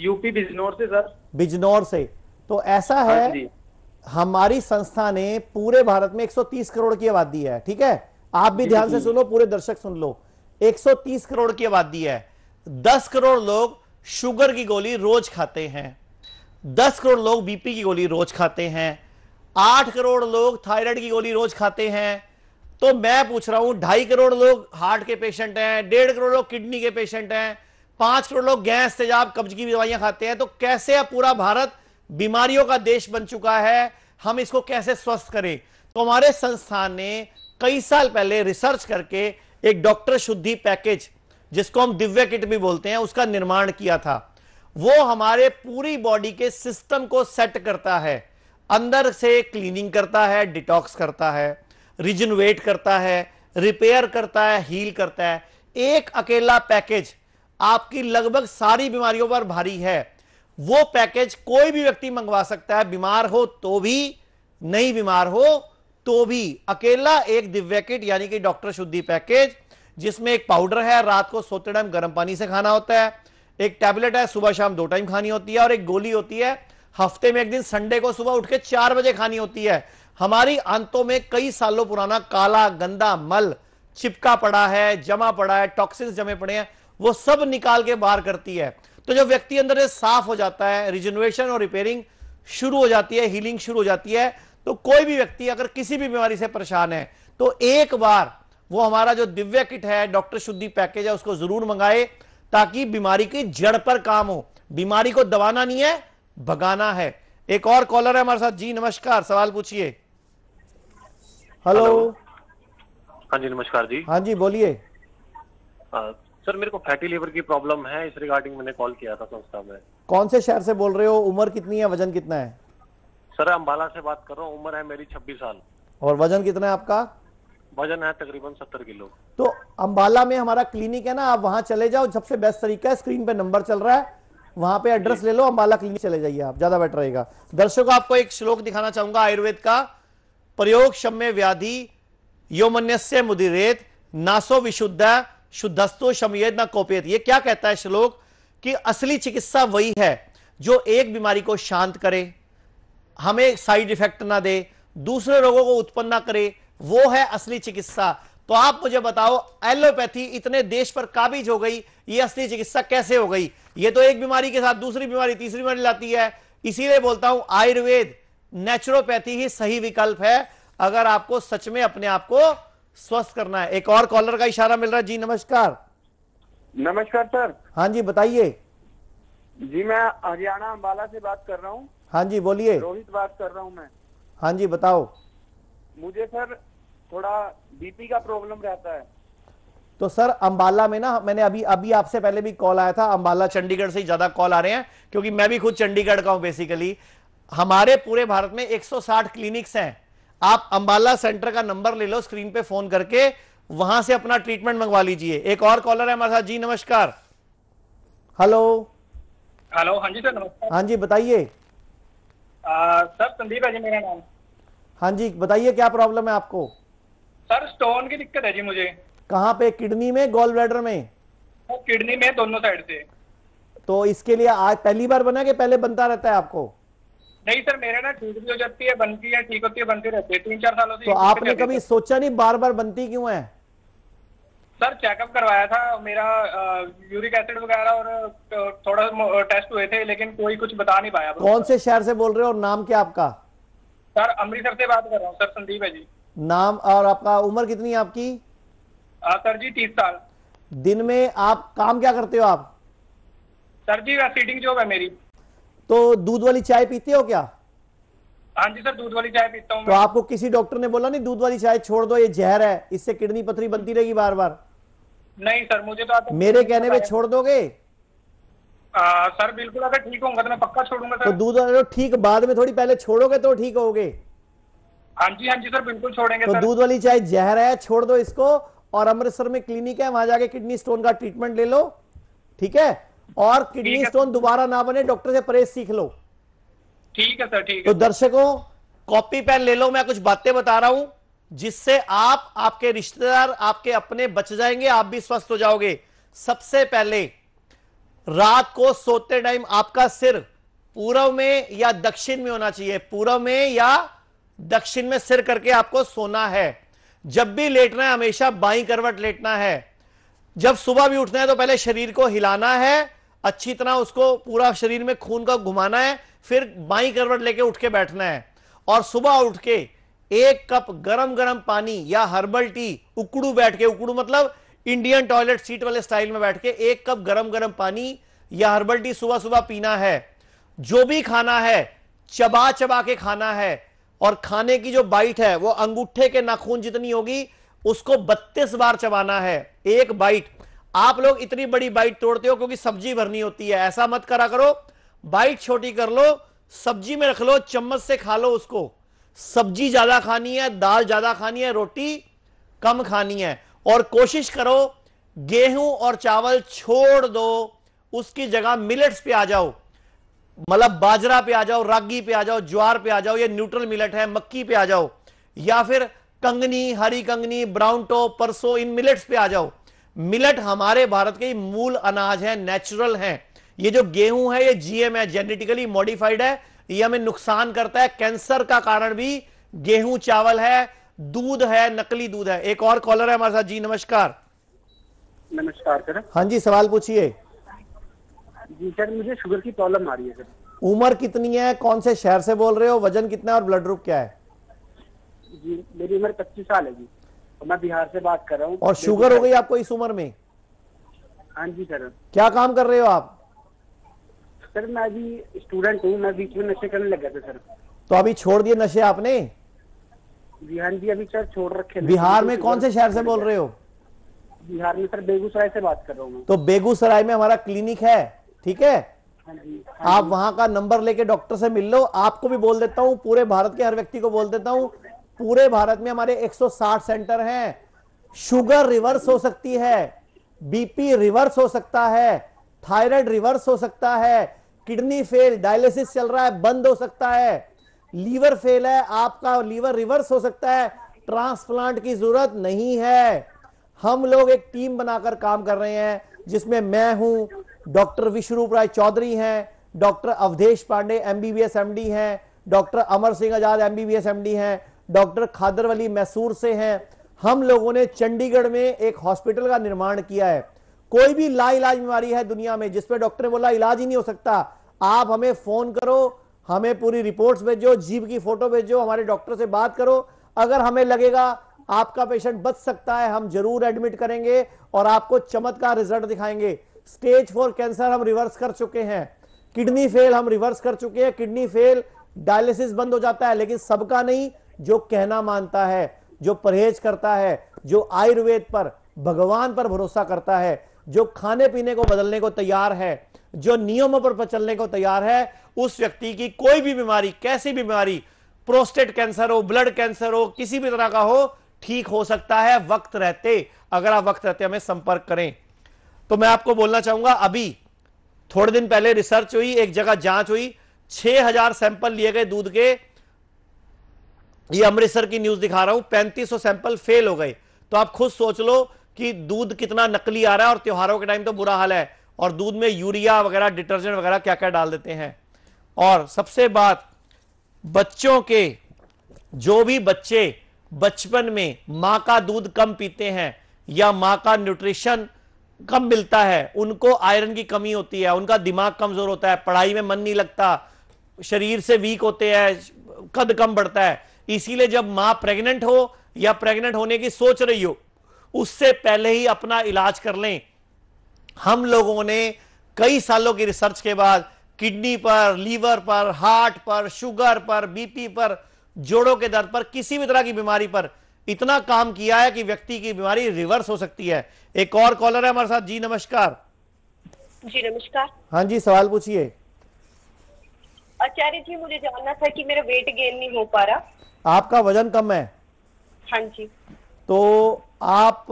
यूपी बिजनौर से सर बिजनौर से तो ऐसा है हाँ हमारी संस्था ने पूरे भारत में 130 करोड़ की आबादी है ठीक है आप भी ध्यान से सुनो पूरे दर्शक सुन लो 130 करोड़ की आबादी है 10 करोड़ लोग शुगर की गोली रोज खाते हैं दस करोड़ लोग बीपी की गोली रोज खाते हैं आठ करोड़ लोग थायराइड की गोली रोज खाते हैं तो मैं पूछ रहा हूं ढाई करोड़ लोग हार्ट के पेशेंट हैं डेढ़ करोड़ लोग किडनी के पेशेंट हैं पांच करोड़ लोग गैस तेजाब कब्ज की दवाइयां खाते हैं तो कैसे अब पूरा भारत बीमारियों का देश बन चुका है हम इसको कैसे स्वस्थ करें तो हमारे संस्थान ने कई साल पहले रिसर्च करके एक डॉक्टर शुद्धि पैकेज जिसको हम दिव्य किट भी बोलते हैं उसका निर्माण किया था वो हमारे पूरी बॉडी के सिस्टम को सेट करता है अंदर से क्लीनिंग करता है डिटॉक्स करता है रिजनवेट करता है रिपेयर करता है हील करता है एक अकेला पैकेज आपकी लगभग सारी बीमारियों पर भारी है वो पैकेज कोई भी व्यक्ति मंगवा सकता है बीमार हो तो भी नहीं बीमार हो तो भी अकेला एक दिव्य किट यानी कि डॉक्टर शुद्धि पैकेज जिसमें एक पाउडर है रात को सोते टाइम गर्म पानी से खाना होता है एक टैबलेट है सुबह शाम दो टाइम खानी होती है और एक गोली होती है हफ्ते में एक दिन संडे को सुबह उठ के चार बजे खानी होती है हमारी आंतों में कई सालों पुराना काला गंदा मल चिपका पड़ा है जमा पड़ा है टॉक्सिन जमे पड़े हैं वो सब निकाल के बाहर करती है तो जब व्यक्ति अंदर से साफ हो जाता है रिजनवेशन और रिपेयरिंग शुरू हो जाती है हीलिंग शुरू हो जाती है तो कोई भी व्यक्ति अगर किसी भी बीमारी से परेशान है तो एक बार वो हमारा जो दिव्य किट है डॉक्टर शुद्धि पैकेज है उसको जरूर मंगाए ताकि बीमारी की जड़ पर काम हो बीमारी को दबाना नहीं है भगाना है एक और कॉलर है हमारे साथ जी नमस्कार सवाल पूछिए हेलो हाँ जी नमस्कार जी हाँ जी बोलिए सर मेरे को फैटी लीवर की प्रॉब्लम है इस रिगार्डिंग मैंने कॉल किया था संस्था में कौन से शहर से बोल रहे हो उम्र कितनी है वजन कितना है सर अम्बाला से बात कर रहा हूँ उम्र है मेरी छब्बीस साल और वजन कितना है आपका वजन है तकरीबन सत्तर किलो तो अम्बाला में हमारा क्लिनिक है ना आप वहाँ चले जाओ सबसे बेस्ट तरीका है स्क्रीन पे नंबर चल रहा है वहां पे एड्रेस ले लो अम्बाला क्लिनिक चले जाइए आप ज्यादा बेटर रहेगा दर्शकों आपको एक श्लोक दिखाना चाहूंगा आयुर्वेद का प्रयोग क्षम्य व्याधि योमन्यस्य मुदिरेत नासो विशुद्ध शुद्धस्तो शमयेद न कोपेत ये क्या कहता है श्लोक कि असली चिकित्सा वही है जो एक बीमारी को शांत करे हमें साइड इफेक्ट ना दे दूसरे रोगों को उत्पन्न ना करे वो है असली चिकित्सा तो आप मुझे बताओ एलोपैथी इतने देश पर काबिज हो गई ये असली चिकित्सा कैसे हो गई ये तो एक बीमारी के साथ दूसरी बीमारी तीसरी बीमारी लाती है इसीलिए बोलता हूं आयुर्वेद नेचुरोपैथी ही सही विकल्प है अगर आपको सच में अपने आप को स्वस्थ करना है एक और कॉलर का इशारा मिल रहा है जी नमस्कार नमस्कार सर हाँ जी बताइए जी मैं हरियाणा अम्बाला से बात कर रहा हूँ हाँ जी बोलिए रोहित बात कर रहा हूँ मैं हाँ जी बताओ मुझे सर थोड़ा बीपी का प्रॉब्लम रहता है तो सर अंबाला में ना मैंने अभी अभी आपसे पहले भी कॉल आया था अंबाला चंडीगढ़ से ज्यादा कॉल आ रहे हैं क्योंकि मैं भी खुद चंडीगढ़ का हूं बेसिकली हमारे पूरे भारत में 160 क्लिनिक्स हैं आप अंबाला सेंटर का नंबर ले लो स्क्रीन पे फोन करके वहां से अपना ट्रीटमेंट मंगवा लीजिए एक और कॉलर है हमारे साथ जी नमस्कार हेलो हेलो हाँ जी सर नमस्कार हाँ जी बताइए सर संदीप है जी मेरा नाम हाँ जी बताइए क्या प्रॉब्लम है आपको सर स्टोन की दिक्कत है जी मुझे कहाँ पे किडनी में गोल ब्लैडर में किडनी में दोनों साइड से तो इसके लिए आज पहली बार बना के पहले बनता रहता है आपको नहीं सर मेरे ना ठीक भी हो जाती है बनती है ठीक होती है बनती रहती है तीन चार सालों से तो आपने कभी सोचा नहीं बार बार बनती क्यों है सर चेकअप करवाया था मेरा यूरिक एसिड वगैरह और थोड़ा टेस्ट हुए थे लेकिन कोई कुछ बता नहीं पाया कौन से शहर से बोल रहे हो और नाम क्या आपका सर अमृतसर से बात कर रहा हूँ सर संदीप है जी नाम और आपका उम्र कितनी है आपकी आ, सर जी तीस साल दिन में आप काम क्या करते हो आप सर जी सीटिंग जॉब है मेरी तो दूध वाली चाय पीते हो क्या हाँ जी सर दूध वाली चाय पीता हूँ तो आपको किसी डॉक्टर ने बोला नहीं दूध वाली चाय छोड़ दो ये जहर है इससे किडनी पथरी बनती रहेगी बार बार नहीं सर मुझे तो आप मेरे कहने पे छोड़ दोगे सर बिल्कुल अगर ठीक होगा तो मैं पक्का छोड़ूंगा सर तो दूध वाले ठीक बाद में थोड़ी पहले छोड़ोगे तो ठीक हो हाँ जी हाँ जी सर बिल्कुल छोड़ेंगे तो दूध वाली चाय जहर है छोड़ दो इसको और अमृतसर में क्लिनिक है वहां जाके किडनी स्टोन का ट्रीटमेंट ले लो ठीक है और किडनी स्टोन दोबारा ना बने डॉक्टर से परहेज सीख लो ठीक है सर ठीक है तो दर्शकों कॉपी पेन ले लो मैं कुछ बातें बता रहा हूं जिससे आप आपके रिश्तेदार आपके अपने बच जाएंगे आप भी स्वस्थ हो जाओगे सबसे पहले रात को सोते टाइम आपका सिर पूर्व में या दक्षिण में होना चाहिए पूर्व में या दक्षिण में सिर करके आपको सोना है जब भी लेटना है हमेशा बाई करवट लेटना है जब सुबह भी उठना है तो पहले शरीर को हिलाना है अच्छी तरह उसको पूरा शरीर में खून का घुमाना है फिर बाई करवट लेके उठ के बैठना है और सुबह उठ के एक कप गरम गरम पानी या हर्बल टी उकड़ू बैठ के उकड़ू मतलब इंडियन टॉयलेट सीट वाले स्टाइल में बैठ के एक कप गरम गरम पानी या हर्बल टी सुबह सुबह पीना है जो भी खाना है चबा चबा के खाना है और खाने की जो बाइट है वो अंगूठे के नाखून जितनी होगी उसको 32 बार चबाना है एक बाइट आप लोग इतनी बड़ी बाइट तोड़ते हो क्योंकि सब्जी भरनी होती है ऐसा मत करा करो बाइट छोटी कर लो सब्जी में रख लो चम्मच से खा लो उसको सब्जी ज्यादा खानी है दाल ज्यादा खानी है रोटी कम खानी है और कोशिश करो गेहूं और चावल छोड़ दो उसकी जगह मिलेट्स पे आ जाओ मतलब बाजरा पे आ जाओ रागी पे आ जाओ ज्वार पे आ जाओ ये न्यूट्रल मिलेट है मक्की पे आ जाओ या फिर कंगनी हरी कंगनी ब्राउन टो परसो इन मिलेट्स पे आ जाओ मिलेट हमारे भारत के मूल अनाज है नेचुरल है ये जो गेहूं है ये जीएम है जेनेटिकली मॉडिफाइड है ये हमें नुकसान करता है कैंसर का कारण भी गेहूं चावल है दूध है नकली दूध है एक और कॉलर है हमारे साथ जी नमस्कार नमस्कार सर हाँ जी सवाल पूछिए जी सर मुझे शुगर की प्रॉब्लम आ रही है सर उम्र कितनी है कौन से शहर से बोल रहे हो वजन कितना और ब्लड ग्रुप क्या है जी मेरी उम्र पच्चीस साल है जी और मैं बिहार से बात कर रहा हूँ और शुगर हो गई आपको इस उम्र में हाँ जी सर क्या काम कर रहे हो आप सर मैं अभी स्टूडेंट हूँ मैं बीच में नशे करने लग गया था सर तो अभी छोड़ दिए नशे आपने बिहार जी अभी सर छोड़ रखे बिहार में तो कौन से शहर से बोल रहे हो बिहार में सर बेगूसराय से बात कर रहा हूँ तो बेगूसराय में हमारा क्लिनिक है ठीक है हाँ हाँ आप वहां का नंबर लेके डॉक्टर से मिल लो आपको भी बोल देता हूँ पूरे भारत के हर व्यक्ति को बोल देता हूँ पूरे भारत में हमारे 160 सेंटर हैं शुगर रिवर्स हो सकती है बीपी रिवर्स हो सकता है थायराइड रिवर्स हो सकता है किडनी फेल डायलिसिस चल रहा है बंद हो सकता है लीवर फेल है आपका लीवर रिवर्स हो सकता है ट्रांसप्लांट की जरूरत नहीं है हम लोग एक टीम बनाकर काम कर रहे हैं जिसमें मैं हूं डॉक्टर विश्वरूप राय चौधरी हैं doctor Awadhesh Pandey MBBS MD हैं doctor Amar Singh Azad MBBS MD हैं डॉक्टर खादर वली मैसूर से हैं हम लोगों ने चंडीगढ़ में एक हॉस्पिटल का निर्माण किया है कोई भी लाइलाज बीमारी है दुनिया में जिसमें डॉक्टर ने बोला इलाज ही नहीं हो सकता आप हमें फोन करो हमें पूरी रिपोर्ट्स भेजो जीव की फोटो भेजो हमारे डॉक्टर से बात करो अगर हमें लगेगा आपका पेशेंट बच सकता है हम जरूर एडमिट करेंगे और आपको चमत्कार रिजल्ट दिखाएंगे स्टेज फोर कैंसर हम रिवर्स कर चुके हैं किडनी फेल हम रिवर्स कर चुके हैं किडनी फेल डायलिसिस बंद हो जाता है लेकिन सबका नहीं जो कहना मानता है जो परहेज करता है जो आयुर्वेद पर भगवान पर भरोसा करता है जो खाने पीने को बदलने को तैयार है जो नियमों पर चलने को तैयार है उस व्यक्ति की कोई भी बीमारी कैसी भी बीमारी प्रोस्टेट कैंसर हो ब्लड कैंसर हो किसी भी तरह का हो ठीक हो सकता है वक्त रहते अगर आप वक्त रहते हमें संपर्क करें तो मैं आपको बोलना चाहूंगा अभी थोड़े दिन पहले रिसर्च हुई एक जगह जांच हुई 6000 सैंपल लिए गए दूध के ये अमृतसर की न्यूज दिखा रहा हूं पैंतीस सैंपल फेल हो गए तो आप खुद सोच लो कि दूध कितना नकली आ रहा है और त्योहारों के टाइम तो बुरा हाल है और दूध में यूरिया वगैरह डिटर्जेंट वगैरह क्या क्या डाल देते हैं और सबसे बात बच्चों के जो भी बच्चे बचपन में माँ का दूध कम पीते हैं या माँ का न्यूट्रिशन कम मिलता है उनको आयरन की कमी होती है उनका दिमाग कमजोर होता है पढ़ाई में मन नहीं लगता शरीर से वीक होते हैं कद कम बढ़ता है इसीलिए जब माँ प्रेग्नेंट हो या प्रेग्नेंट होने की सोच रही हो उससे पहले ही अपना इलाज कर लें हम लोगों ने कई सालों की रिसर्च के बाद किडनी पर लीवर पर हार्ट पर शुगर पर बीपी पर जोड़ों के दर्द पर किसी भी तरह की बीमारी पर इतना काम किया है कि व्यक्ति की बीमारी रिवर्स हो सकती है एक और कॉलर है हमारे साथ जी नमस्कार जी नमस्कार हाँ जी सवाल पूछिए आचार्य जी मुझे जानना था कि मेरा वेट गेन नहीं हो पा रहा आपका वजन कम है हाँ जी तो आप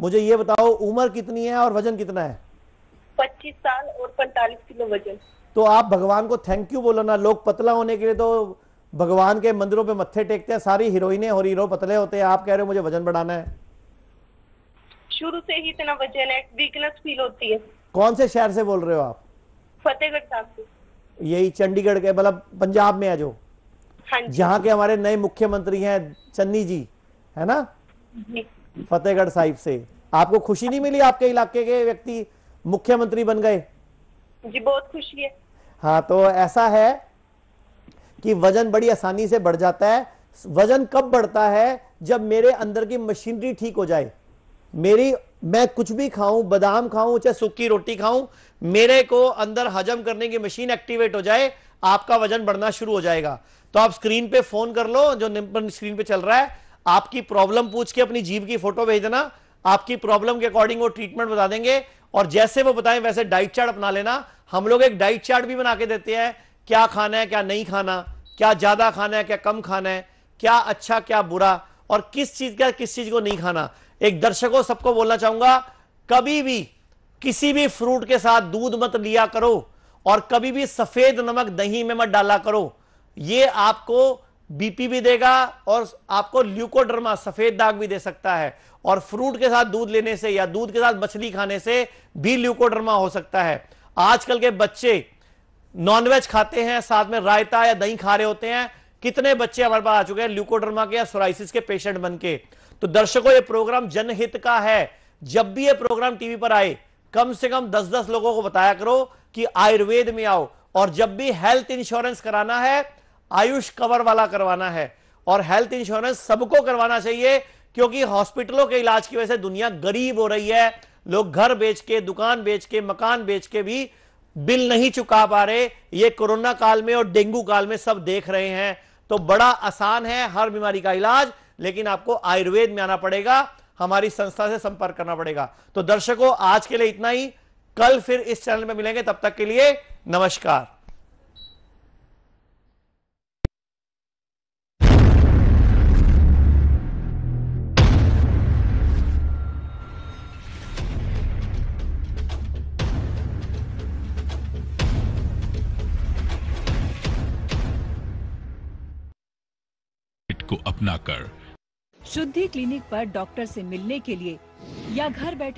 मुझे ये बताओ उम्र कितनी है और वजन कितना है पच्चीस साल और पैंतालीस किलो वजन तो आप भगवान को थैंक यू बोलो ना लोग पतला होने के लिए तो भगवान के मंदिरों पे मत्थे टेकते हैं सारी हीरोइने और हीरो पतले होते हैं आप कह रहे हो मुझे वजन बढ़ाना है शुरू से ही इतना वजन है वीकनेस फील होती है कौन से शहर से बोल रहे हो आप फतेहगढ़ साहब यही चंडीगढ़ के मतलब पंजाब में है जो हाँ जहाँ के हमारे नए मुख्यमंत्री हैं चन्नी जी है ना जी फतेहगढ़ साहिब से आपको खुशी नहीं मिली आपके इलाके के व्यक्ति मुख्यमंत्री बन गए जी बहुत खुशी है हाँ तो ऐसा है कि वजन बड़ी आसानी से बढ़ जाता है वजन कब बढ़ता है जब मेरे अंदर की मशीनरी ठीक हो जाए मेरी मैं कुछ भी खाऊं बादाम खाऊं चाहे सूखी रोटी खाऊं मेरे को अंदर हजम करने की मशीन एक्टिवेट हो जाए आपका वजन बढ़ना शुरू हो जाएगा तो आप स्क्रीन पे फोन कर लो जो स्क्रीन पे चल रहा है आपकी प्रॉब्लम पूछ के अपनी जीव की फोटो भेज देना आपकी प्रॉब्लम के अकॉर्डिंग वो ट्रीटमेंट बता देंगे और जैसे वो बताएं वैसे डाइट चार्ट अपना लेना हम लोग एक डाइट चार्ट भी बना के देते हैं क्या खाना है क्या नहीं खाना क्या ज्यादा खाना है क्या कम खाना है क्या अच्छा क्या बुरा और किस चीज का किस चीज को नहीं खाना एक दर्शकों सबको बोलना चाहूंगा कभी भी किसी भी फ्रूट के साथ दूध मत लिया करो और कभी भी सफेद नमक दही में मत डाला करो ये आपको बीपी भी देगा और आपको ल्यूकोडर्मा सफेद दाग भी दे सकता है और फ्रूट के साथ दूध लेने से या दूध के साथ मछली खाने से भी ल्यूकोडर्मा हो सकता है आजकल के बच्चे नॉनवेज खाते हैं साथ में रायता या दही खा रहे होते हैं कितने बच्चे हमारे पास आ चुके हैं ल्यूकोडर्मा के या सोराइसिस के पेशेंट बन के तो दर्शकों ये प्रोग्राम जनहित का है जब भी ये प्रोग्राम टीवी पर आए कम से कम दस दस लोगों को बताया करो कि आयुर्वेद में आओ और जब भी हेल्थ इंश्योरेंस कराना है आयुष कवर वाला करवाना है और हेल्थ इंश्योरेंस सबको करवाना चाहिए क्योंकि हॉस्पिटलों के इलाज की वजह से दुनिया गरीब हो रही है लोग घर बेच के दुकान बेच के मकान बेच के भी बिल नहीं चुका पा रहे ये कोरोना काल में और डेंगू काल में सब देख रहे हैं तो बड़ा आसान है हर बीमारी का इलाज लेकिन आपको आयुर्वेद में आना पड़ेगा हमारी संस्था से संपर्क करना पड़ेगा तो दर्शकों आज के लिए इतना ही कल फिर इस चैनल में मिलेंगे तब तक के लिए नमस्कार अपनाकर शुद्धि क्लिनिक पर डॉक्टर से मिलने के लिए या घर बैठे